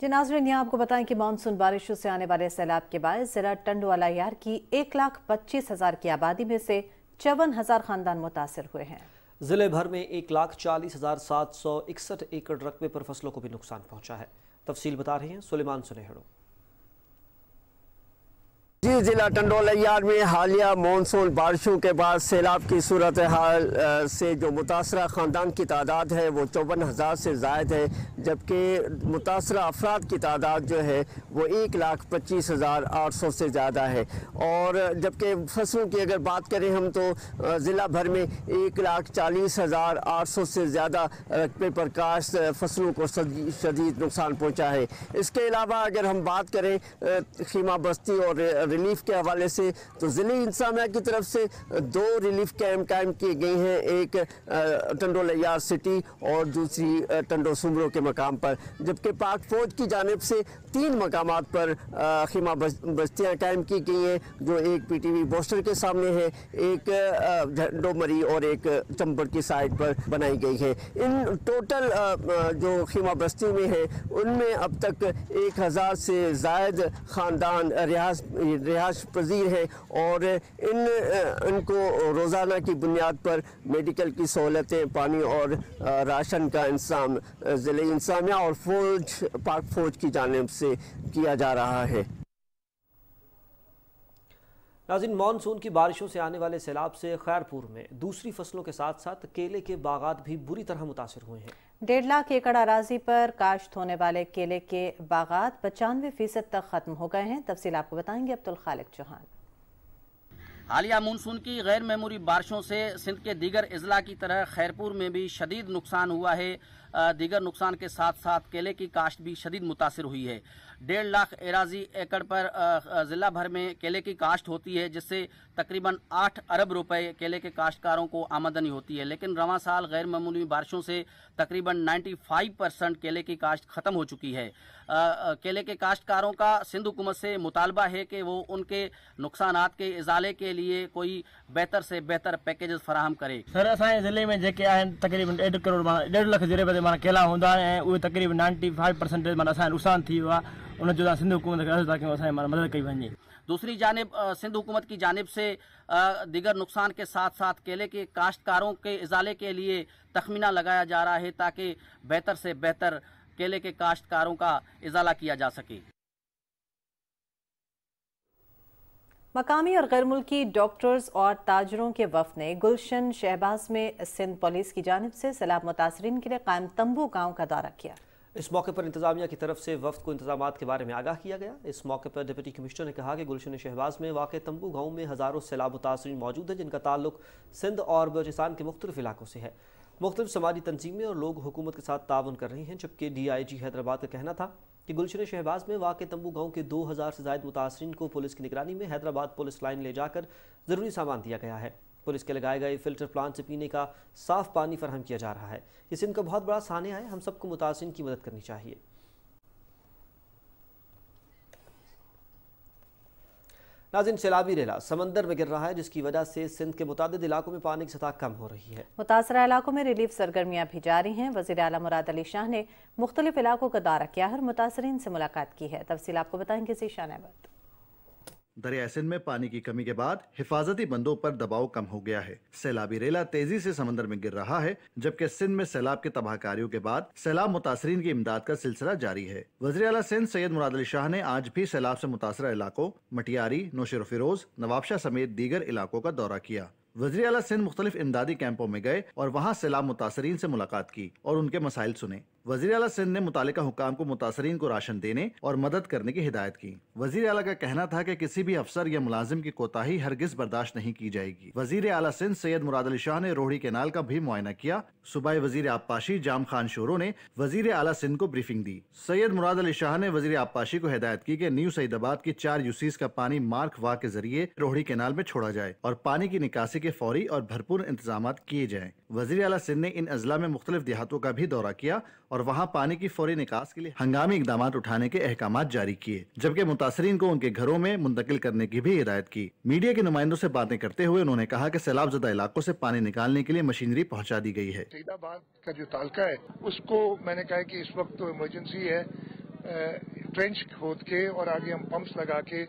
जी नाजरन यहाँ आपको बताएं कि मानसून बारिशों से आने वाले सैलाब के बाद ज़िला टंडवाला यार की एक लाख पच्चीस हज़ार की आबादी में से चौवन हज़ार खानदान मुतासर हुए हैं ज़िले भर में एक लाख चालीस हज़ार सात सौ इकसठ एकड़ रकबे पर फसलों को भी नुकसान पहुँचा है तफसील बता रहे हैं सुलेमान सुनहड़ो जी ज़िला टंडोलियार में हालिया मानसून बारिशों के बाद सैलाब की सूरत हाल से जो मुतासर ख़ानदान की तादाद है वो चौवन हज़ार से जायद है जबकि मुतासर अफराद की तादाद जो है वो एक लाख पच्चीस हज़ार आठ सौ से ज़्यादा है और जबकि फसलों की अगर बात करें हम तो ज़िला भर में एक लाख चालीस हज़ार आठ सौ से ज़्यादा रकबे पर काश्त फसलों को शदीद नुकसान पहुँचा है इसके अलावा अगर हम बात करें खीमा बस्ती और रिलीफ के हवाले से तो ज़िले इंसामिया की तरफ से दो रिलीफ कैम्प कायम किए गए हैं एक टंडो लार सिटी और दूसरी टंडो सुमरो के मकाम पर जबकि पाक फौज की जानब से तीन मकाम पर खिमा बस्तियाँ कायम की गई हैं जो एक पी टी वी बोस्टर के सामने है एक मरी और एक चंबड़ की साइड पर बनाई गई है इन टोटल जो खीमा बस्ती में है उनमें अब तक एक हज़ार से जायद ख़ानदान रिहाज रिहाश पजीर हैं और इन इनको रोज़ाना की बुनियाद पर मेडिकल की सहूलतें पानी और राशन का इंतजाम ज़िले इंसामिया और फौज पाक फौज की जानब से किया जा रहा है नाजिन मानसून की बारिशों से आने वाले सैलाब से खैरपुर में दूसरी फसलों के साथ साथ केले के बागात भी बुरी तरह मुतासर हुए हैं डेढ़ लाख एकड़ अराजी पर काश्त होने वाले केले के बागात पचानवे फीसद तक खत्म हो गए हैं तफसील आपको बताएंगे अब्दुल खालिक चौहान हालिया मानसून की गैर मेमोरी बारिशों से सिंध के दीगर अजला की तरह खैरपुर में भी शदीद नुकसान हुआ है दीगर नुकसान के साथ साथ केले की काश्त भी शदीद मुतासर हुई है डेढ़ लाख एराजी एकड़ पर ज़िला भर में केले की काश्त होती है जिससे तकरीबन आठ अरब रुपए केले के काश्तकारों को आमदनी होती है लेकिन रवा साल गैर मामूली बारिशों से तकरीबन फाइव परसेंट केले की काश्त ख़त्म हो चुकी है आ, केले के काश्तकारों का सिंध हुकूमत से मुतालबा है कि वो उनके नुकसान के इजाले के लिए कोई बेहतर से बेहतर पैकेजेस फराहम करे सर असांजे ज़िले में तकरीबन डेढ़ करोड़ डेढ़ लाख ज़िले जो माना केला हूंदा ऐं उहे तक़रीबन नाइंटी फाइव परसेंटेज माना असांजो नुकसान थी उनको आहे सिंध हुकूमत खे मदद कई वञे दूसरी जानब सिंध हुकूमत की जानब से दिगर नुकसान के साथ साथ केले के काश्तकारों के इजाले के लिए तखमीना लगाया जा रहा है ताकि बेहतर से बेहतर केले के काश्तकारों का इजाला किया जा सके मकामी और गैर मुल्की डॉक्टर्स और ताजरों के वफ ने गुलशन शहबाज में सिंध पुलिस की जानब से सैलाब मुतासरीन के लिए कायम तंबू गाँव का दौरा किया इस मौके पर इंतजामिया की तरफ से वफ्त को इंतजाम के बारे में आगाह किया गया इस मौके पर डिप्टी कमिश्नर ने कहा कि गुलशन शहबाज में वाक़ तंबू गाँव में हज़ारों सैलाब मुतासरी मौजूद हैं जिनका ताल्लुक सिंध और बलोचिस्तान के मुख्तलिफ इलाकों से है मुख्तलिफ समाजी तनजीमें और लोग हुकूमत के साथ ताउन कर रहे हैं जबकि डी आई जी हैदराबाद का कहना था कि गुलशन शहबाज में वाक़ तंबू गांव के 2000 से जायद मुतासरी को पुलिस की निगरानी में हैदराबाद पुलिस लाइन ले जाकर ज़रूरी सामान दिया गया है पुलिस के लगाए गए फिल्टर प्लांट से पीने का साफ पानी फराहम किया जा रहा है इस इनका बहुत बड़ा सानिया है हम सबको मुतासरी की मदद करनी चाहिए नाजिन सैलाबी रेला समंदर में गिर रहा है जिसकी वजह से सिंध के मुतद इलाकों में पानी की सतह कम हो रही है मुतासरा इलाकों में रिलीफ सरगर्मियाँ भी जारी हैं वजी अला मुराद अली शाह ने मुख्तलिफ इलाकों का दौरा किया है और मुतासरीन से मुलाकात की है तफसी आपको बताएंगे शाह दरिया सिंध में पानी की कमी के बाद हिफाजती बंदों पर दबाव कम हो गया है सैलाबी रेला तेजी से समंदर में गिर रहा है जबकि सिंध में सैलाब की तबाहकारियों के बाद सैलाब मुतासरीन की इमदाद का सिलसिला जारी है वजी अला सिंध सैयद मुराद अली शाह ने आज भी सैलाब से मुतासर इलाकों मटियारी नौशर फिरोज नवाबशाह समेत दीगर इलाकों का दौरा किया वजी अला सिंध मुख्तलिफ इमदादी कैंपों में गए और वहाँ सैलाब मुतासरीन से मुलाकात की और उनके मसाइल सुने वजीर अला सिंध ने मुतल हुकाम को मुतासरीन को राशन देने और मदद करने की हिदायत की वजीर अला का कहना था की कि किसी भी अफसर या मुलाजिम की कोताही हरगिज बर्दाश्त नहीं की जाएगी वजीर अला सिंध सैयद मुराद अली शाह ने रोहड़ी केनाल का भी मुआयना किया सुबह वजीर आबपाशी जाम खान शोरों ने वजीर अला सिंध को ब्रीफिंग दी सैयद मुराद अली शाह ने वजीर आबपाशी को हिदायत की कि न्यू सईदाबाद की चार यूसीज का पानी मार्क वाह के जरिए रोहड़ी कैनाल में छोड़ा जाए और पानी की निकासी के फौरी और भरपूर इंतजाम किए जाए वजीर अला सिंध ने इन अजला में मुख्तलिफ देहातों का भी दौरा किया और और वहाँ पानी की फौरी निकास के लिए हंगामी इकदाम उठाने के अहकाम जारी किए जबकि मुतासरी को उनके घरों में मुंतकिल करने की भी हिदायत की मीडिया के नुमाइंदों से बातें करते हुए उन्होंने कहा की सैलाब जदा इलाकों से पानी निकालने के लिए मशीनरी पहुँचा दी गयी है फरीदाबाद का जो तालका है उसको मैंने कहा की इस वक्त तो इमरजेंसी है ट्रेंच खोद के और आगे हम पंप्स लगा के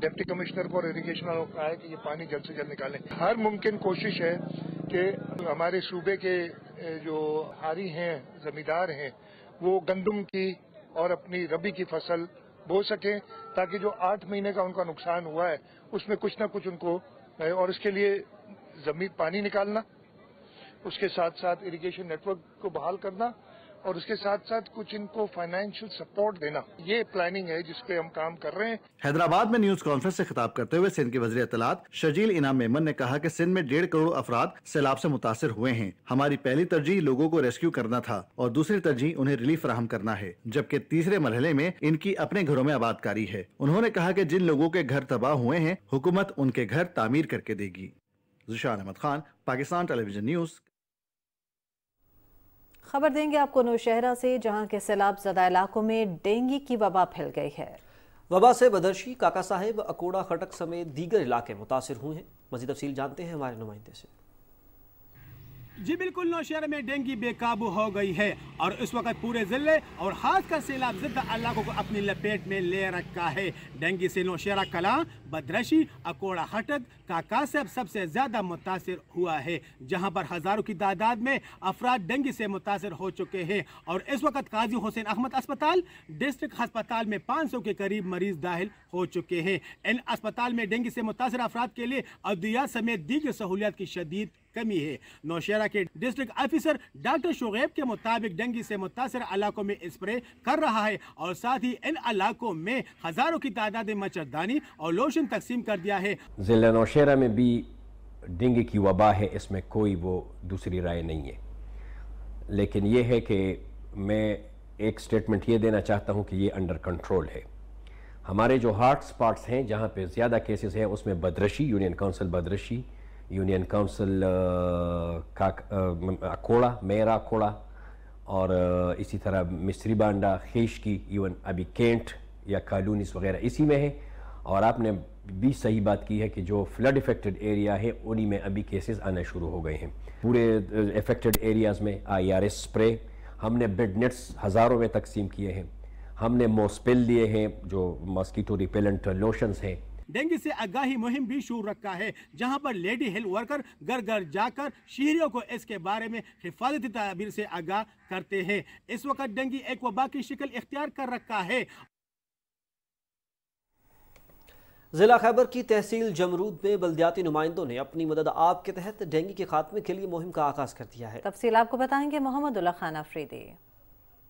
डिप्टी कमिश्नर को और इरीगेशन वालों को कहा है कि ये पानी जल्द से जल्द निकालें हर मुमकिन कोशिश है कि हमारे सूबे के जो हारी हैं जमींदार हैं वो गंदम की और अपनी रबी की फसल बो सकें ताकि जो आठ महीने का उनका नुकसान हुआ है उसमें कुछ ना कुछ उनको और इसके लिए जमीन पानी निकालना उसके साथ साथ इरिगेशन नेटवर्क को बहाल करना और उसके साथ साथ कुछ इनको फाइनेंशियल सपोर्ट देना ये प्लानिंग है जिसपे हम काम कर रहे हैं हैदराबाद में न्यूज कॉन्फ्रेंस से खिताब करते हुए सिंध के वजी अतलात शजील इनाम मेमन ने कहा की सिंध में डेढ़ करोड़ अफराद सैलाब ऐसी मुतासर हुए हैं हमारी पहली तरजीह लोगो को रेस्क्यू करना था और दूसरी तरजीह उन्हें रिलीफ फ्राहम करना है जबकि तीसरे मरहले में इनकी अपने घरों में आबादकारी है उन्होंने कहा की जिन लोगों के घर तबाह हुए हैं हुकूमत उनके घर तामीर करके देगी जुशान अहमद खान पाकिस्तान टेलीविजन न्यूज खबर देंगे आपको नौशहरा से जहां के सैलाब जदा इलाकों में डेंगू की वबा फैल गई है वबा से बदर्शी काका साहेब अकोड़ा खटक समेत दीगर इलाके मुतासर हुए हैं मजीद तफसील जानते हैं हमारे नुमाइंदे से जी बिल्कुल नौशहर में डेंगू बेकाबू हो गई है और इस वक्त पूरे ज़िले और का सैलाब जिद इलाकों को अपनी लपेट में ले रखा है डेंगू से नौशहरा कला बदरशी अकोड़ा हटक काकासब सबसे ज़्यादा मुतासर हुआ है जहां पर हज़ारों की तादाद में अफराद डेंगू से मुतासर हो चुके हैं और इस वक्त काजी हुसैन अहमद अस्पताल डिस्ट्रिक्ट अस्पताल में पाँच सौ के करीब मरीज़ दाखिल हो चुके हैं इन अस्पताल में डेंगू से मुतासर अफराद के लिए अद्वियात समेत दीगर सहूलियात की शदीद कमी है नौशहरा के डिस्ट्रिक्ट ऑफिसर डॉक्टर शुगैब के मुताबिक डेंगू से मुतासर इलाकों में स्प्रे कर रहा है और साथ ही इन इलाकों में हजारों की तादाद मच्छरदानी और लोशन तकसीम कर दिया है जिला नौशहरा में भी डेंगू की वबा है इसमें कोई वो दूसरी राय नहीं है लेकिन ये है कि मैं एक स्टेटमेंट ये देना चाहता हूँ कि ये अंडर कंट्रोल है हमारे जो हॉट स्पॉट्स हैं जहाँ पे ज़्यादा केसेस हैं उसमें Badrashi union council Badrashi union council का अकोड़ा मेरा अकोड़ा और uh, इसी तरह मिस्री बांडा खेश की इवन अभी केंट या कालूनिस वगैरह इसी में है और आपने भी सही बात की है कि जो फ्लड इफेक्टेड एरिया है उन्हीं में अभी केसेस आने शुरू हो गए हैं पूरे इफेक्टेड uh, एरियाज़ में आई आर एस स्प्रे हमने बेड नेट्स हज़ारों में तकसीम किए हैं हमने मोस्पिल दिए हैं जो मॉस्कीटो रिपेलेंट लोशंस हैं डेंगू से आगाही मुहिम भी शुरू रखा है जहां पर लेडी हेल्थ वर्कर घर घर जाकर शहरियों को इसके बारे में हिफाजती तदाबीर से आगाह करते हैं इस वक्त डेंगू एक वबा की शिकल इख्तियार कर रखा है ज़िला खैबर की तहसील जमरूद में बलदियाती नुमाइंदों ने अपनी मदद आप के तहत डेंगू के खात्मे के लिए मुहिम का आगाज कर दिया है तफसील आपको बताएंगे मोहम्मद खान अफरीदी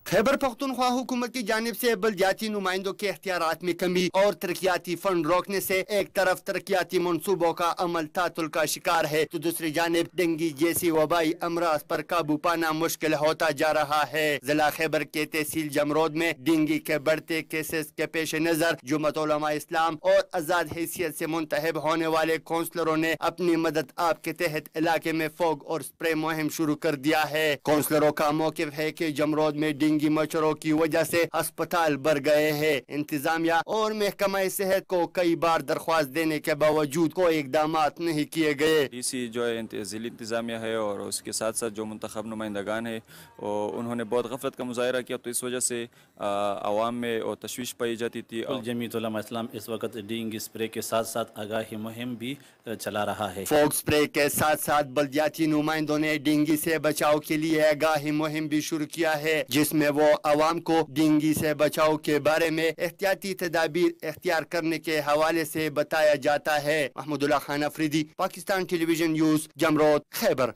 खैबर पख्तनख्वा हुकूमत की जानब ऐसी बलदियाती नुमाइंदों के अख्तियार में कमी और तरक्याती फंड रोकने ऐसी एक तरफ तरक्याती मनसूबों का अमल तातुल का शिकार है तो दूसरी जानब डेंगी जैसी वबाई अमराज आरोप काबू पाना मुश्किल होता जा रहा है जिला खैबर के तहसील जमरोद में डेंगी के बढ़ते केसेस के पेश नज़र जुमत इस्लाम और आज़ाद हैसियत ऐसी मुंतब होने वाले काउंसलरों ने अपनी मदद आप के तहत इलाके में फोग और स्प्रे मुहिम शुरू कर दिया है काउंसलरों का मौके है की जमरोद में डेंगी जंगी मच्छरों की वजह से अस्पताल भर गए है इंतजामिया और महकमा सेहत को कई बार दरख्वास्त देने के बावजूद कोई इकदाम नहीं किए गए इसी जो जिली इंतजामिया है और उसके साथ साथ जो मंतखब नुमाइंदगान है और उन्होंने बहुत गफलत का मुजाहरा किया तो इस वजह से आवाम में और तश्वीश पाई जाती थी और जमीतम इस्लाम इस वक्त डेंगू स्प्रे के साथ साथ आगाही मुहिम भी चला रहा है फोक स्प्रे के साथ साथ बलदियाती नुमाइंदों ने डेंगू से बचाव के लिए आगाही मुहिम भी शुरू किया है जिसमे में वो आवाम को डेंगी से बचाव के बारे में एहतियाती तदाबीर अख्तियार करने के हवाले से बताया जाता है महमूदुल्ला खान अफरीदी पाकिस्तान टेलीविजन न्यूज जमरोद खैबर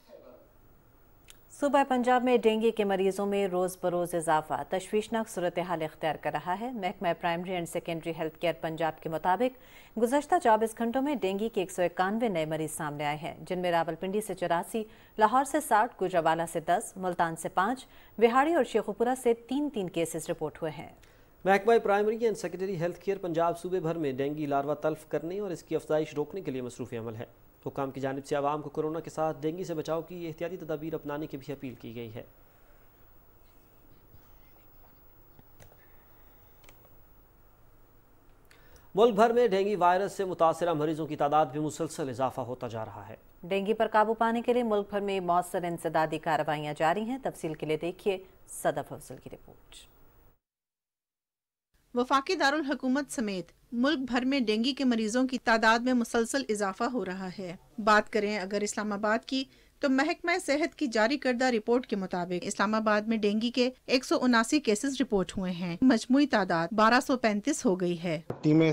सुबह पंजाब में डेंगू के मरीजों में रोज़ बरोज़ इजाफा तशवीशनाक सूरत हाल इख्तियार कर रहा है महकमा primary and secondary health care Punjab के मुताबिक गुजशत चौबीस घंटों में डेंगू के एक सौ इक्यानवे नए मरीज सामने आए हैं जिनमें रावलपिंडी से चौरासी लाहौर से साठ गुजरावाला से दस मुल्तान से पाँच बिहाड़ी और शेखुपुरा से तीन तीन केसेज रिपोर्ट हुए हैं महकमा primary and secondary health care Punjab सूबे भर में डेंगू लार्वा तल्फ करने और इसकी अफजाइश रोकने के लिए मसरूफ़ अमल है हुकाम की जानब से आवाम को कोरोना के साथ डेंगू से बचाव की एहतियाती तदाबीर अपनाने की भी अपील की गई है मुल्क भर में डेंगू वायरस से मुतासर मरीजों की तादाद भी मुसलसल इजाफा होता जा रहा है डेंगू पर काबू पाने के लिए मुल्क भर में मौसर इंसदादी कार्रवाइयाँ जारी हैं तफसील के लिए देखिए सदफ अफजल की रिपोर्ट वफाकी दारकूमत समेत मुल्क भर में डेंगू के मरीजों की तादाद में मुसलसल इजाफा हो रहा है बात करें अगर इस्लामाबाद की तो महकमा सेहत की जारी करदा रिपोर्ट के मुताबिक इस्लामाबाद में डेंगू के एक सौ उनासी केसेज रिपोर्ट हुए हैं मजमू तादाद बारह सौ पैंतीस हो गई है टीमें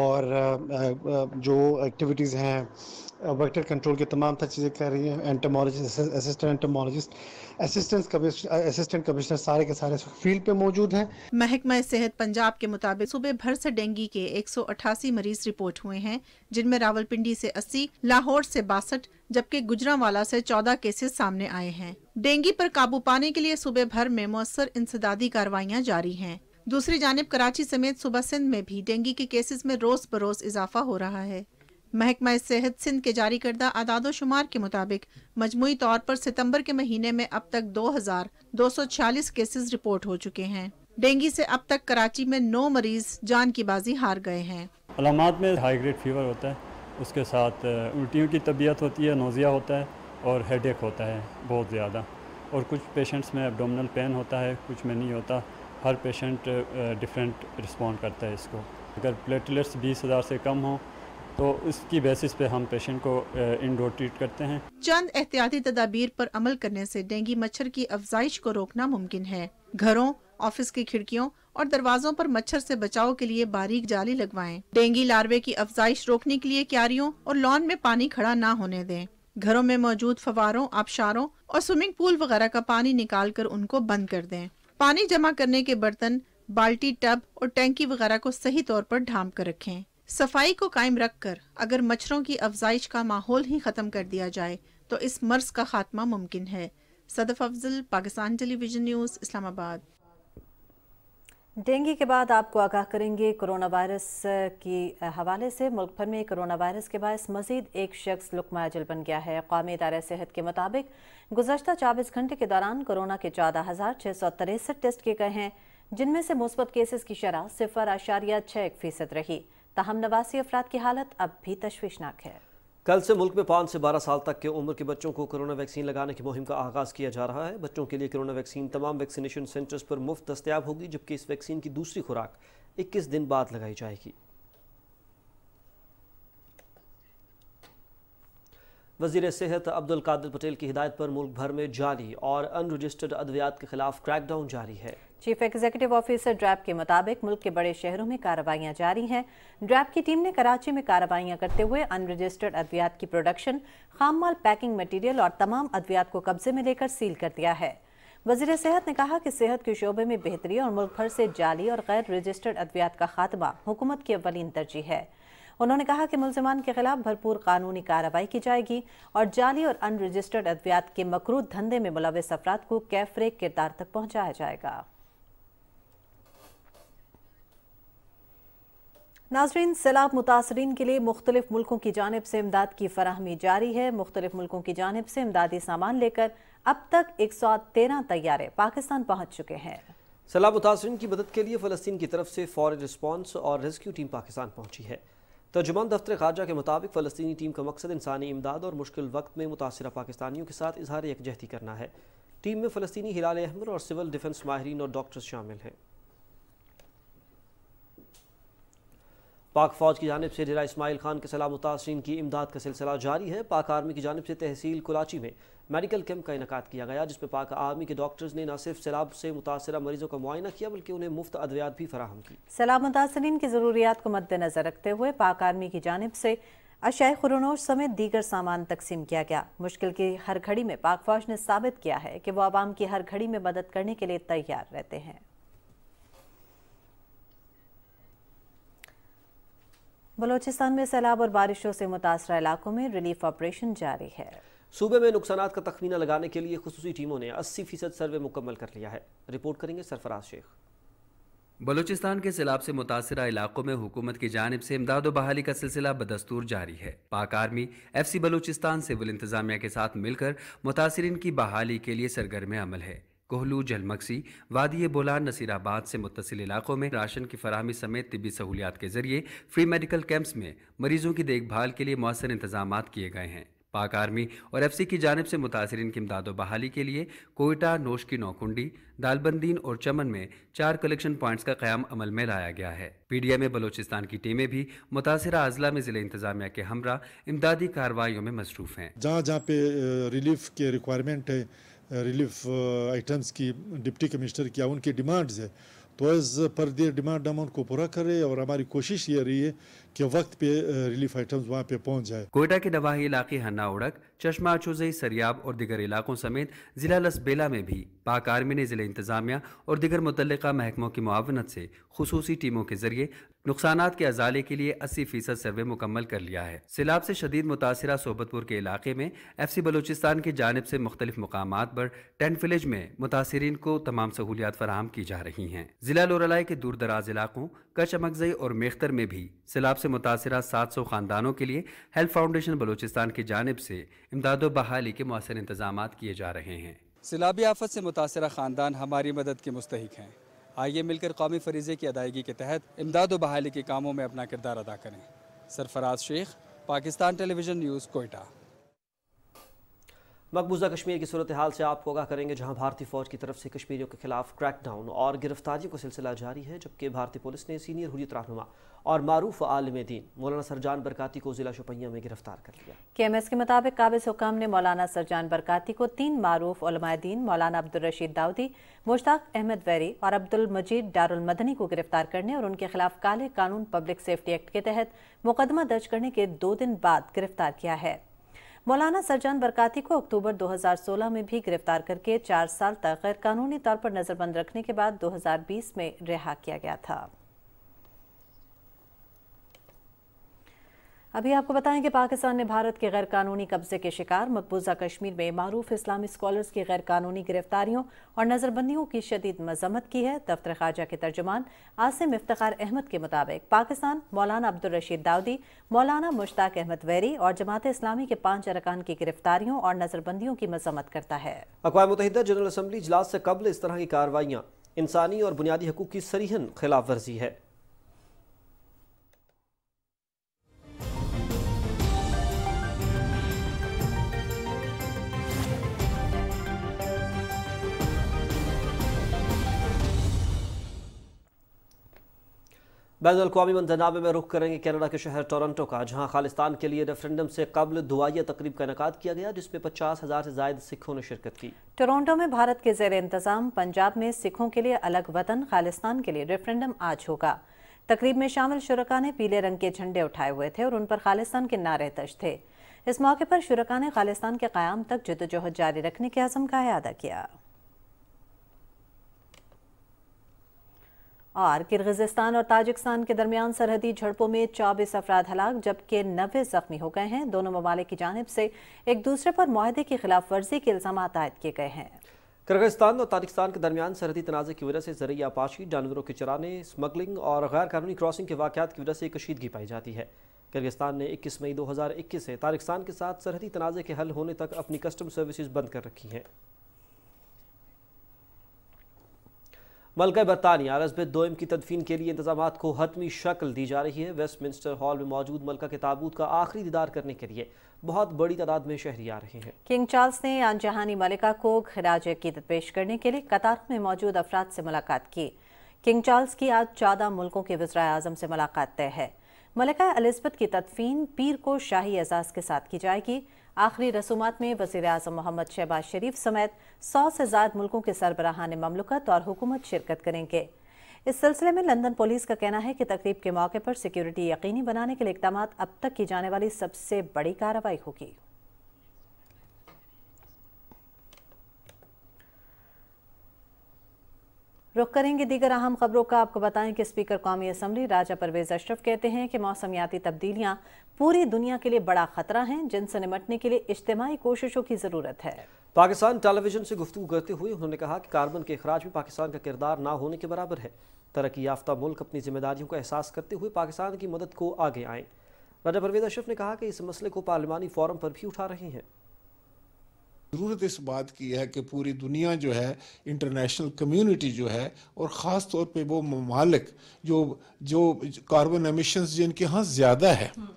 और जो एक्टिविटीज हैं वेक्टर कंट्रोल की तमाम तरह चीज़ें कर रही हैं entomologist assistant entomologist assistant commissioner assistant commissioner सारे के सारे फील्ड पे मौजूद हैं महकमा सेहत पंजाब के मुताबिक सुबह भर से डेंगू के 188 मरीज रिपोर्ट हुए हैं जिनमें रावलपिंडी से 80 लाहौर से बासठ जबकि गुजरावाला से 14 केसेस सामने आए हैं डेंगू पर काबू पाने के लिए सुबह भर में मौसर इंसदादी कार्रवाइयाँ जारी हैं दूसरी जानब कराची समेत सुबह सिंध में भी डेंगू के केसेस में रोज बरोज इजाफा हो रहा है महकमा सेहत सिंध के जारी करदा आदाद शुमार के मुताबिक मजमू तौर पर सितम्बर के महीने में अब तक दो हजार दो सौ छियालीस केसेज रिपोर्ट हो चुके हैं डेंगू से अब तक कराची में नौ मरीज जान की बाजी हार गए हैं अलामत में हाई ग्रेड फीवर होता है उसके साथ उल्टियों की तबीयत होती है नोज़िया होता है और एक होता है बहुत ज़्यादा और कुछ पेशेंट्स में एबडोमिनल पेन होता है कुछ में नहीं होता हर पेशेंट डिफरेंट रिस्पॉन्ड करता है इसको अगर प्लेटलेट्स बीस हज़ार से कम हों तो इसकी बेसिस पे हम पेशेंट को इनडोर uh, ट्रीट करते हैं चंद एहतियाती तदाबीर पर अमल करने से डेंगू मच्छर की अफजाइश को रोकना मुमकिन है घरों ऑफिस की खिड़कियों और दरवाजों पर मच्छर से बचाव के लिए बारीक जाली लगवाएं। डेंगू लार्वे की अफजाइश रोकने के लिए क्यारियों और लॉन में पानी खड़ा न होने दें घरों में मौजूद फवारों आबशारों और स्विमिंग पूल वगैरह का पानी निकाल कर उनको बंद कर दें पानी जमा करने के बर्तन बाल्टी टब और टैंकी वगैरह को सही तौर पर ढांप कर रखें सफाई को कायम रखकर अगर मच्छरों की अफजाइश का माहौल ही ख़त्म कर दिया जाए तो इस मर्ज का खात्मा मुमकिन है Sadaf Afzal Pakistan television news Islamabad dengue के बाद आपको आगाह करेंगे कोरोना वायरस के हवाले से मुल्क भर में कोरोना वायरस के बायस मजीद एक शख्स लुकमाजल बन गया है कौमी इदार सेहत के मुताबिक गुजशत चौबीस घंटे के दौरान कोरोना के चौदह हज़ार छः सौ तिरसठ टेस्ट किए गए हैं जिनमें से मुस्बत केसेस की शराह सिफर आशारिया छः एक फीसद रही तहम नवासी अफराद की हालत अब भी तशवीशनाक है कल से मुल्क में पाँच से बारह साल तक के उम्र के बच्चों को कोरोना वैक्सीन लगाने की मुहिम का आगाज़ किया जा रहा है बच्चों के लिए कोरोना वैक्सीन तमाम वैक्सीनेशन सेंटर्स पर मुफ्त दस्तियाब होगी जबकि इस वैक्सीन की दूसरी खुराक इक्कीस दिन बाद लगाई जाएगी वजीर सेहत अब्दुल कादिर पटेल की हिदायत पर मुल्क भर में जारी और अनरजिस्टर्ड अद्वियात के खिलाफ क्रैकडाउन जारी है चीफ एग्जीक्यूटिव ऑफिसर ड्रैप के मुताबिक मुल्क के बड़े शहरों में कार्रवाइयां जारी हैं ड्रैप की टीम ने कराची में कार्रवाइयां करते हुए अनरजिस्टर्ड अद्वियात की प्रोडक्शन खाम माल पैकिंग मटीरियल और तमाम अद्वियात को कब्जे में लेकर सील कर दिया है वजीर सेहत ने कहा कि सेहत के शोबे में बेहतरी और मुल्क भर से जाली और गैर रजिस्टर्ड अद्वियात का खात्मा हुकूमत की अवलिन तरजीह है उन्होंने कहा कि मुलजमान के खिलाफ भरपूर कानूनी कार्रवाई की जाएगी और जाली और अनरजिस्टर्ड अद्वियात के मकरूद धंधे में मुलविस अफराद को कैफरे किरदार तक पहुंचाया जाएगा नाजरीन सैलाब मुतासरीन के लिए मुख्तलिफ मुल्कों की जानब से इमदाद की फरहमी जारी है मुख्तलिफ मुल्कों की जानब से इमदादी सामान लेकर अब तक एक सौ तेरह तैयारे पाकिस्तान पहुँच चुके हैं सैलाब मुतासरीन की मदद के लिए फ़लस्तीन की तरफ से फ़ौर रिस्पॉन्स और रेस्क्यू टीम पाकिस्तान पहुँची है तर्जुमान दफ्तर खारजा के मुताबिक फ़लस्तनी टीम का मकसद इंसानी इमदाद और मुश्किल वक्त में मुतासर पाकिस्तानियों के साथ इजहार यकजहती करना है टीम में फ़लस्तनी हिलाल अहमद और सिविल डिफेंस माहरीन और डॉक्टर्स शामिल हैं पाक फौज की जानब से डेरा इसमाइल खान के सलाह मुतासरीन की इमदाद का सिलसिला जारी है पाक आर्मी की जानब से तहसील कराची में मेडिकल कैंप का इनका किया गया जिसमें पाक आर्मी के डॉक्टर्स ने न सिर्फ सैलाब से मुतासर मरीजों का मुआयना किया बल्कि उन्हें मुफ्त अद्वियात भी फराहम की सैलाब मुतासरीन की ज़रूरियात को मद्देनजर रखते हुए पाक आर्मी की जानब से अशय खुरनोश समेत दीगर सामान तकसीम किया गया मुश्किल की हर घड़ी में पाक फौज ने साबित किया है कि वो आवाम की हर घड़ी में मदद करने के लिए तैयार रहते हैं बलोचिस्तान में सैलाब और बारिशों से मुतासर इलाकों में रिलीफ ऑपरेशन जारी है सूबे में नुकसान का तखमीना लगाने के लिए खसूसी टीमों ने अस्सी फीसद सर्वे मुकम्मल कर लिया है रिपोर्ट करेंगे सरफराज शेख बलोचिस्तान के सैलाब से मुतासर इलाकों में हुकूमत की जानब से इमदाद बहाली का सिलसिला बदस्तूर जारी है Pak army F C Balochistan civil इंतजामिया के साथ मिलकर मुतासरी की बहाली के लिए सरगर्म अमल है कोहलू जलमक्सी वादी बोलान नसीराबाद से मुतसिल इलाकों में राशन की फरहमी समेत तबी सहूलियात के जरिए फ्री मेडिकल कैंप्स में मरीजों की देखभाल के लिए मौसर इंतजाम किए गए हैं पाक आर्मी और एफ सी की जानब से मुतासरी की इमदाद बहाली के लिए कोयटा नोश की नौकुंडी दालबंदीन और चमन में चार कलेक्शन पॉइंट्स का क्याम अमल में लाया गया है P D M A Balochistan की टीमें भी मुतासर अजला में ज़िले इंतजामिया के हमरा इमदादी कार्रवाई में मसरूफ़ हैं जहाँ जहाँ पे रिलीफ के रिक्वायरमेंट है रिलीफ आइटम्स की डिप्टी कमिश्नर किया उनकी डिमांड्स है तो एज़ पर दियर डिमांड अमाउंट को पूरा करें और हमारी कोशिश ये रही है कि वक्त पे रिलीफ आइटम्स वहाँ पे पहुँच जाए कोयटा के नवाही इलाके हन्ना उड़क चश्मा चुजई सरियाब और दिगर इलाकों समेत जिला लसबेला में भी पाक आर्मी ने जिले इंतजामिया और दिगर मुतल महकमों की मुआवनत से खसूस टीमों के जरिए नुकसान के अजाले के लिए अस्सी फीसद सर्वे मुकम्मल कर लिया है सैलाब से शदीद मुतासर सोबतपुर के इलाके में एफ सी बलोचिस्तान की जानब से मुख्तलिफ मकाम पर टेंट विलेज में मुतासरी को तमाम सहूलियात फराहम की जा रही है जिला लोरलाई के दूर दराज इलाकों कच्छ और मेख्तर में भी सैलाब से मुतासर सौ खानदानों के लिए हेल्थ फाउंडेशन बलोचिस्तान की जानब से इमदाद बहाली के मौसर इंतजाम किए जा रहे हैं सैलाबी आफत से मुतासर खानदान हमारी मदद के मुस्तक हैं आइए मिलकर कौमी फरीजे की अदायगी के तहत इमदाद बहाली के कामों में अपना किरदार अदा करें सरफराज शेख पाकिस्तान टेलीविज़न न्यूज़ कोयटा मकबूजा कश्मीर की सूरत हाल से आपको आगाह करेंगे जहां भारतीय फौज की तरफ से कश्मीरियों के खिलाफ क्रैकडाउन और गिरफ्तारियों का सिलसिला जारी है जबकि भारतीय पुलिस ने सीनियर हुजत रहनुमा और मारूफ आलम दीन मौलाना सरजान बरकती को जिला शुपैया में गिरफ्तार कर लिया के एम एस के मुताबिक काबिज हुकाम ने मौलाना सरजान बरकती को तीन मारूफ दीन मौलाना अब्दुल रशीद दाऊदी मुश्ताक अहमद वैरी और अब्दुल मजीद मदनी को गिरफ्तार करने और उनके खिलाफ काले कानून पब्लिक सेफ्टी एक्ट के तहत मुकदमा दर्ज करने के दो दिन बाद गिरफ्तार किया है मौलाना सरजान बरकाती को अक्टूबर 2016 में भी गिरफ्तार करके चार साल तक गैरकानूनी तौर पर नजरबंद रखने के बाद 2020 में रिहा किया गया था अभी आपको बताएं कि पाकिस्तान ने भारत के गैर कानूनी कब्जे के शिकार मकबूजा कश्मीर में मारूफ इस्लामी स्कॉलर्स की गैर कानूनी गिरफ्तारियों और नज़रबंदियों की शदीद मजम्मत की है दफ्तर खारजा के तर्जमान आसिम इफ्तार अहमद के मुताबिक पाकिस्तान मौलाना अब्दुल रशीद दाऊदी मौलाना मुश्ताक अहमद वैरी और जमात इस्लामी के पांच अरकान की गिरफ्तारियों और नज़रबंदियों की मजम्मत करता है अकवा मुतहद जनरल असम्बली इजलास से कबल इस तरह की कार्रवाइयाँ इंसानी और बुनियादी हकूक़ की सरीहन खिलाफ वर्जी है बैन अवी मंजनामे में रुख करेंगे कनाडा के शहर टोरंटो का जहां खालिस्तान के लिए रेफरेंडम से कबल दुआया तकरीब का इनका किया गया जिसमें पचास हज़ार से जायद सिखों ने शिरकत की टोरंटो में भारत के जेर इंतज़ाम पंजाब में सिखों के लिए अलग वतन खालिस्तान के लिए रेफरेंडम आज होगा तकरीब में शामिल शुरा ने पीले रंग के झंडे उठाए हुए थे और उन पर खालिस्तान के नारे तज थे इस मौके पर शुरा ने खालिस्तान के क़्याम तक जदोजहद जारी रखने के आज़म का अदा किया और किर्गिज़िस्तान और ताजिकस्तान के दरमियान सरहदी झड़पों में चौबीस अफराद हलाक जबकि नबे जख्मी हो गए हैं दोनों ममालिक की जानब से एक दूसरे पर माहदे की खिलाफ वर्जी के इल्जाम आयद किए गए हैं किर्गिस्तान और ताजिकस्तान के दरमियान सरहदी तनाज़ की वजह से जरिया पाशी जानवरों के चराने स्मगलिंग और गैर कानूनी क्रॉसिंग के वाकत की वजह से कशीदगी पाई जाती है किर्गिस्तान ने 21 मई 2021 से ताजिकस्तान के साथ सरहदी तनाज़े के हल होने तक अपनी कस्टम सर्विसेज बंद कर रखी हैं मलका बरतानिया रसब दोम की तदफीन के लिए इंतजाम को हतमी शक्ल दी जा रही है वेस्ट मिंस्टर हॉल में मौजूद मलका के ताबूत का आखिरी दीदार करने के लिए बहुत बड़ी तादाद में शहरी आ रहे हैं किंग चार्ल्स ने आन जहानी मलिका को खराज अकीदत पेश करने के लिए कतार में मौजूद अफराद से मुलाकात की किंग चार्ल्स की आज चौदह मुल्कों के वज्र आजम से मुलाकात तय है मलिका एलिजबेथ की तदफीन पीर को शाही एजाज के साथ की जाएगी आखिरी रसूमात में वजीर अजम मोहम्मद शहबाज शरीफ समेत सौ से ज्यादा मुल्कों के सरबराहान ममलकत और हुकूमत शिरकत करेंगे इस सिलसिले में लंदन पुलिस का कहना है कि तकरीब के मौके पर सिक्योरिटी यकीनी बनाने के लिए इकदाम अब तक की जाने वाली सबसे बड़ी कार्रवाई होगी रुख करेंगे दीगर अहम खबरों का आपको बताएं कि स्पीकर कौमी असम्बली राजा परवेज अशरफ कहते हैं कि मौसमियाती तब्दीलियां पूरी दुनिया के लिए बड़ा खतरा हैं जिनसे निपटने के लिए इज्तमाही कोशिशों की ज़रूरत है पाकिस्तान टेलीविजन से गुफ्तु करते हुए उन्होंने कहा कि कार्बन के अखराज में पाकिस्तान का किरदार ना होने के बराबर है तरक्की याफ्ता मुल्क अपनी जिम्मेदारियों का एहसास करते हुए पाकिस्तान की मदद को आगे आए राजा परवेज अशरफ ने कहा कि इस मसले को पार्लिमानी फोरम पर भी उठा रहे हैं ज़रूरत इस बात की है कि पूरी दुनिया जो है इंटरनेशनल कम्युनिटी जो है और ख़ास तौर पे वो ममालिक जो जो कार्बन एमिशन्स जिनके यहाँ ज़्यादा है हम्म।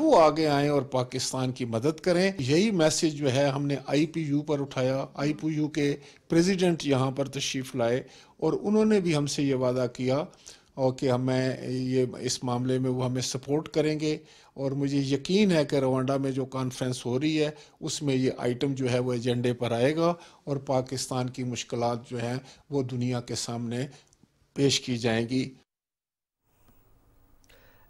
वो आगे आएँ और पाकिस्तान की मदद करें यही मैसेज जो है हमने आईपीयू पर उठाया आईपीयू के प्रेसिडेंट यहाँ पर तशरीफ़ लाए और उन्होंने भी हमसे ये वादा किया और कि हमें ये इस मामले में वो हमें सपोर्ट करेंगे और मुझे यकीन है कि रवांडा में जो कॉन्फ्रेंस हो रही है उसमें ये आइटम जो है वो एजेंडे पर आएगा और पाकिस्तान की मुश्किल जो हैं वो दुनिया के सामने पेश की जाएंगी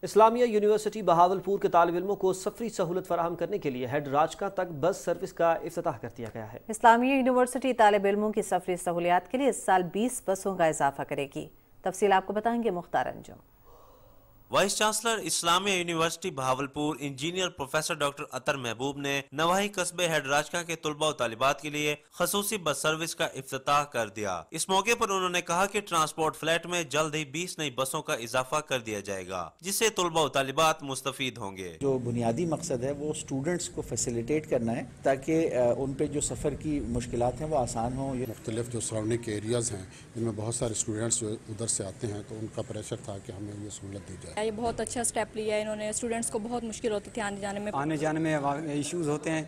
इस्लामिया यूनिवर्सिटी बहावलपुर के तालब इलमों को सफरी सहूलत फराम करने के लिए हेड राजका तक बस सर्विस का अफ्ताह कर दिया गया है इस्लामिया यूनिवर्सिटी तालब इलमों की सफरी सहूलियात के लिए इस साल बीस बसों का इजाफा करेगी तफसील आपको बताएंगे Mukhtar Anjum vice chancellor Islamia university Bahawalpur engineer professor doctor Athar Mahmood ने नवाही कस्बे हेडराजका के तलबा और तालिबात के लिए खसूसी बस सर्विस का अफ्ताह कर दिया इस मौके पर उन्होंने कहा कि ट्रांसपोर्ट फ्लैट में जल्द ही 20 नई बसों का इजाफा कर दिया जाएगा जिससे तलबा और तालिबात मुस्तफ़ होंगे जो बुनियादी मकसद है वो स्टूडेंट्स को फैसिलिटेट करना है ताकि उन पे जो सफ़र की मुश्किल है वो आसान हो मुख्तलिफ जो सराउंडिंग के एरियाज हैं इनमें बहुत सारे स्टूडेंट्स जो उधर से आते हैं तो उनका प्रेशर था कि हमें ये सहूलत दी जाए ये बहुत अच्छा स्टेप लिया है इन्होंने स्टूडेंट्स को बहुत मुश्किल होती थी आने जाने में आने जाने में इश्यूज़ होते हैं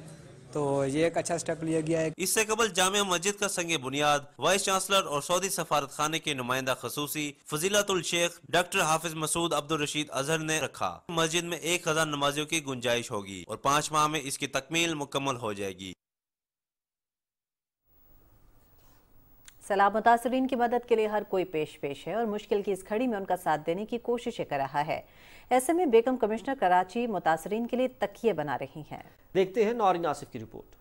तो ये एक अच्छा स्टेप लिया गया है इससे कबल जामिया मस्जिद का संग बुनियाद वाइस चांसलर और सऊदी सफारत खाने के नुमाइंदा खसूसी फजीलातुल शेख डॉक्टर हाफिज मसूद अब्दुल रशीद अजहर ने रखा मस्जिद में एक हजार नमाजियों की गुंजाइश होगी और पाँच माह में इसकी तकमील मुकम्मल हो जाएगी सलाह मुतासरीन की मदद के लिए हर कोई पेश पेश है और मुश्किल की इस घड़ी में उनका साथ देने की कोशिशें कर रहा है ऐसे में बेगम कमिश्नर कराची मुतासरीन के लिए तकिए बना रही हैं देखते हैं नौरिन आसिफ की रिपोर्ट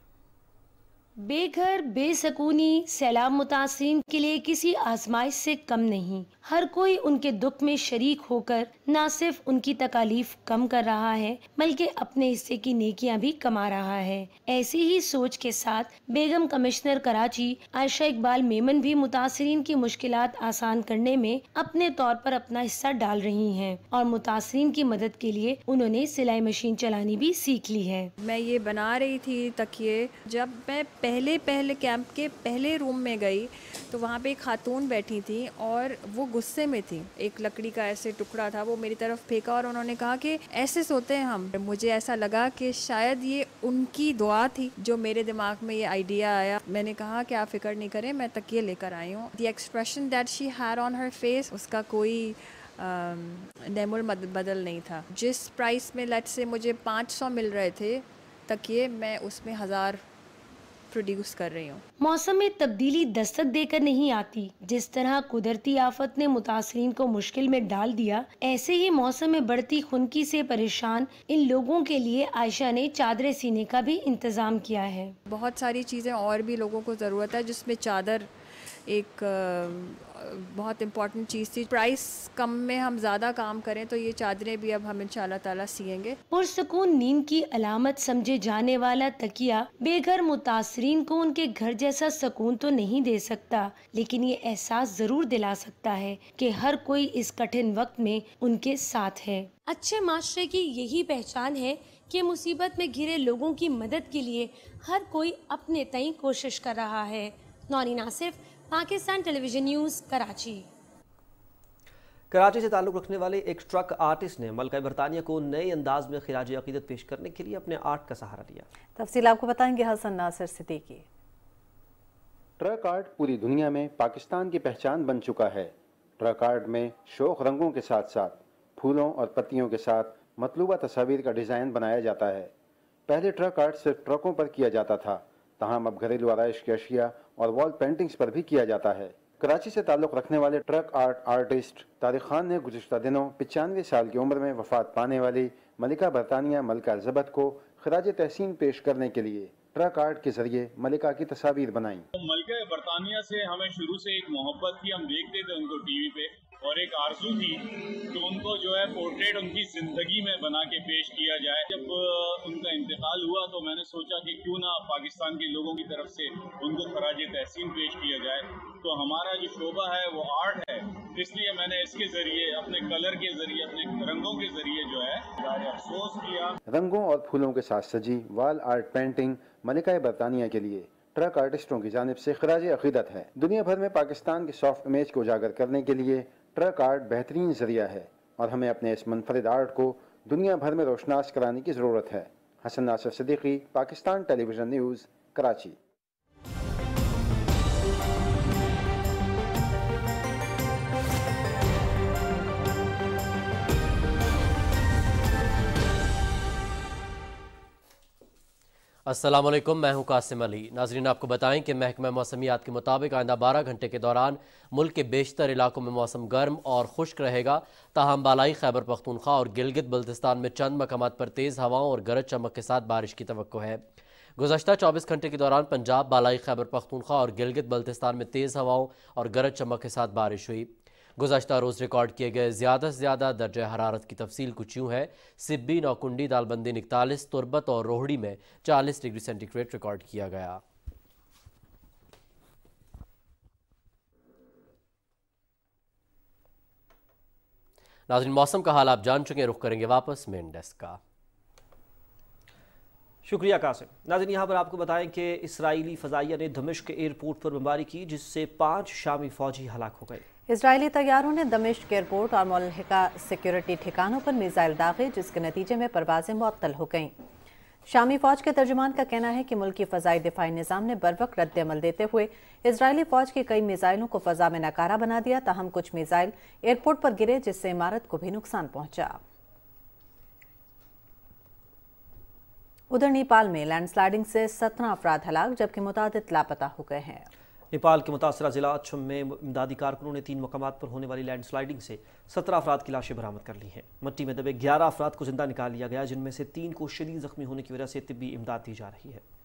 बेघर बेसकूनी सैलाब मुतासरीन के लिए किसी आजमाइश से कम नहीं हर कोई उनके दुख में शरीक होकर न सिर्फ उनकी तकालीफ कम कर रहा है बल्कि अपने हिस्से की नेकियां भी कमा रहा है ऐसी ही सोच के साथ बेगम कमिश्नर कराची आयशा इकबाल मेमन भी मुतासरीन की मुश्किल आसान करने में अपने तौर पर अपना हिस्सा डाल रही हैं और मुतासरीन की मदद के लिए उन्होंने सिलाई मशीन चलानी भी सीख ली है मैं ये बना रही थी तकिए जब मैं पहले पहले कैंप के पहले रूम में गई तो वहाँ पे एक खातून बैठी थी और वो गुस्से में थी एक लकड़ी का ऐसे टुकड़ा था वो मेरी तरफ फेंका और उन्होंने कहा कि ऐसे सोते हैं हम मुझे ऐसा लगा कि शायद ये उनकी दुआ थी जो मेरे दिमाग में ये आइडिया आया मैंने कहा कि आप फिक्र नहीं करें मैं तकिए लेकर आई हूँ the expression that she had on her face उसका कोई नैमुल बदल नहीं था जिस प्राइस में लट से मुझे 500 मिल रहे थे तकिए मैं उसमें हज़ार प्रोड्यूस कर रही हूँ मौसम में तब्दीली दस्तक देकर नहीं आती जिस तरह कुदरती आफत ने मुतासरी को मुश्किल में डाल दिया ऐसे ही मौसम में बढ़ती खुनकी से परेशान इन लोगों के लिए आयशा ने चादरें सीने का भी इंतजाम किया है बहुत सारी चीज़ें और भी लोगों को ज़रूरत है जिसमें चादर एक बहुत इम्पोर्टेंट चीज़ थी प्राइस कम में हम ज़्यादा काम करें तो ये चादरें भी अब हम इन ताला सीएंगे पुरसकून नींद की अलामत समझे जाने वाला तकिया बेघर मुतासरीन को उनके घर जैसा सुकून तो नहीं दे सकता लेकिन ये एहसास ज़रूर दिला सकता है कि हर कोई इस कठिन वक्त में उनके साथ है अच्छे माशरे की यही पहचान है कि मुसीबत में घिरे लोगों की मदद के लिए हर कोई अपने तय कोशिश कर रहा है नौरी नासिफ पाकिस्तान टेलीविजन न्यूज़ कराची कराची से ताल्लुक़ रखने वाले एक ट्रक आर्टिस्ट ने मलका बरतानिया को नए अंदाज में खराज अकीदत पेश करने के लिए अपने आर्ट का सहारा लिया तफसी आपको बताएंगे हसन नासिर सिद्दीकी ट्रक आर्ट पूरी दुनिया में पाकिस्तान की पहचान बन चुका है ट्रक आर्ट में शोक रंगों के साथ साथ फूलों और पत्तियों के साथ मतलूबा तस्वीर का डिज़ाइन बनाया जाता है पहले ट्रक आर्ट सिर्फ ट्रकों पर किया जाता था तहम अब घरेलू आरइश की अशिया और वॉल पेंटिंग्स पर भी किया जाता है कराची से ताल्लुक़ रखने वाले truck art artist Tariq Khan ने गुजशत दिनों पचानवे साल की उम्र में वफात पाने वाली मलिका बरतानिया मलिका जबत को खराज तहसीन पेश करने के लिए ट्रक आर्ट के जरिए मलिका की तस्वीर बनाई मलिका बरतानिया से हमें शुरू से एक मोहब्बत थी हम देखते थे उनको टीवी पे और एक आरजू थी कि उनको जो है पोर्ट्रेट उनकी जिंदगी में बना के पेश किया जाए जब उनका इंतकाल हुआ तो मैंने सोचा कि क्यों ना पाकिस्तान के लोगों की तरफ से उनको खराज तहसीन पेश किया जाए तो हमारा जो शोभा है वो आर्ट है इसलिए मैंने इसके जरिए अपने कलर के जरिए अपने रंगों के जरिए जो है अफसोस किया रंगों और फूलों के साथ सजी वाल आर्ट पेंटिंग मलिका बरतानिया के लिए ट्रक आर्टिस्टों की जानब से खराज अकीदत है दुनिया भर में पाकिस्तान के सॉफ्ट इमेज को उजागर करने के लिए ट्रक आर्ट बेहतरीन जरिया है और हमें अपने इस मुनफरद आर्ट को दुनिया भर में रोशनास कराने की ज़रूरत है हसन नासर सदीक़ी पाकिस्तान टेलीविज़न न्यूज़ कराची असलम मैं हूं कासिम अली नाजरीन आपको बताएं कि महकमा मौसमियात के मुताबिक आइंदा बारह घंटे के दौरान मुल्क के बेशतर इलाकों में मौसम गर्म और खुश्क रहेगा ताहम बालाई खैबर पख्तूनख्वा और गिलगित बल्तिस्तान में चंद मकाम पर तेज़ हवाओं और गरज चमक के साथ बारिश की तो है गुजशत चौबीस घंटे के दौरान पंजाब बालाई खैबर पख्तूनख्वा और गिलगित बल्तिस्तान में तेज़ हवाओं और गरज चमक के साथ बारिश हुई गुजशत रोज़ रिकॉर्ड किए गए ज़्यादा से ज़्यादा दर्ज हरारत की तफसील कुछ यूँ है सिब्बी नौकुंडी दालबंदी इकतालीस तुरबत और रोहड़ी में चालीस डिग्री सेंटीग्रेड रिकॉर्ड किया गया नाजिन मौसम का हाल आप जान चुके हैं रुख करेंगे वापस मेन डेस्क का शुक्रिया कासिम नाजिन यहाँ पर आपको बताएं कि इसराइली फजाइया ने दमिश्क एयरपोर्ट पर बमबारी की जिससे पाँच शामी फौजी हलाक हो गए इसराइली तैयारों ने दमिश्क एयरपोर्ट और मलहिका सिक्योरिटी ठिकानों पर मिज़ाइल दागे जिसके नतीजे में परवाजें मअतल हो गईं शामी फौज के तर्जुमान का कहना है कि मुल्क की फजाई दिफाई निज़ाम ने बरवक रद्दमल देते हुए इसराइली फौज के कई मिज़ाइलों को फजा में नकारा बना दिया तहम कुछ मिज़ाइल एयरपोर्ट पर गिरे जिससे इमारत को भी नुकसान पहुंचा उधर नेपाल में लैंडस्लाइडिंग से सत्रह अफराद हलाक जबकि मुताद लापता हो गए हैं नेपाल के मुतासरा ज़िला अक्षम में इमदादी कारकुनों ने तीन मकाम पर होने वाली लैंडस्लाइडिंग से सत्रह अफराद की लाशें बरामद कर ली हैं मट्टी में दबे ग्यारह अफराद को जिंदा निकाल लिया गया जिनमें से तीन को शदीद जख्मी होने की वजह से तिबी इमदाद दी जा रही है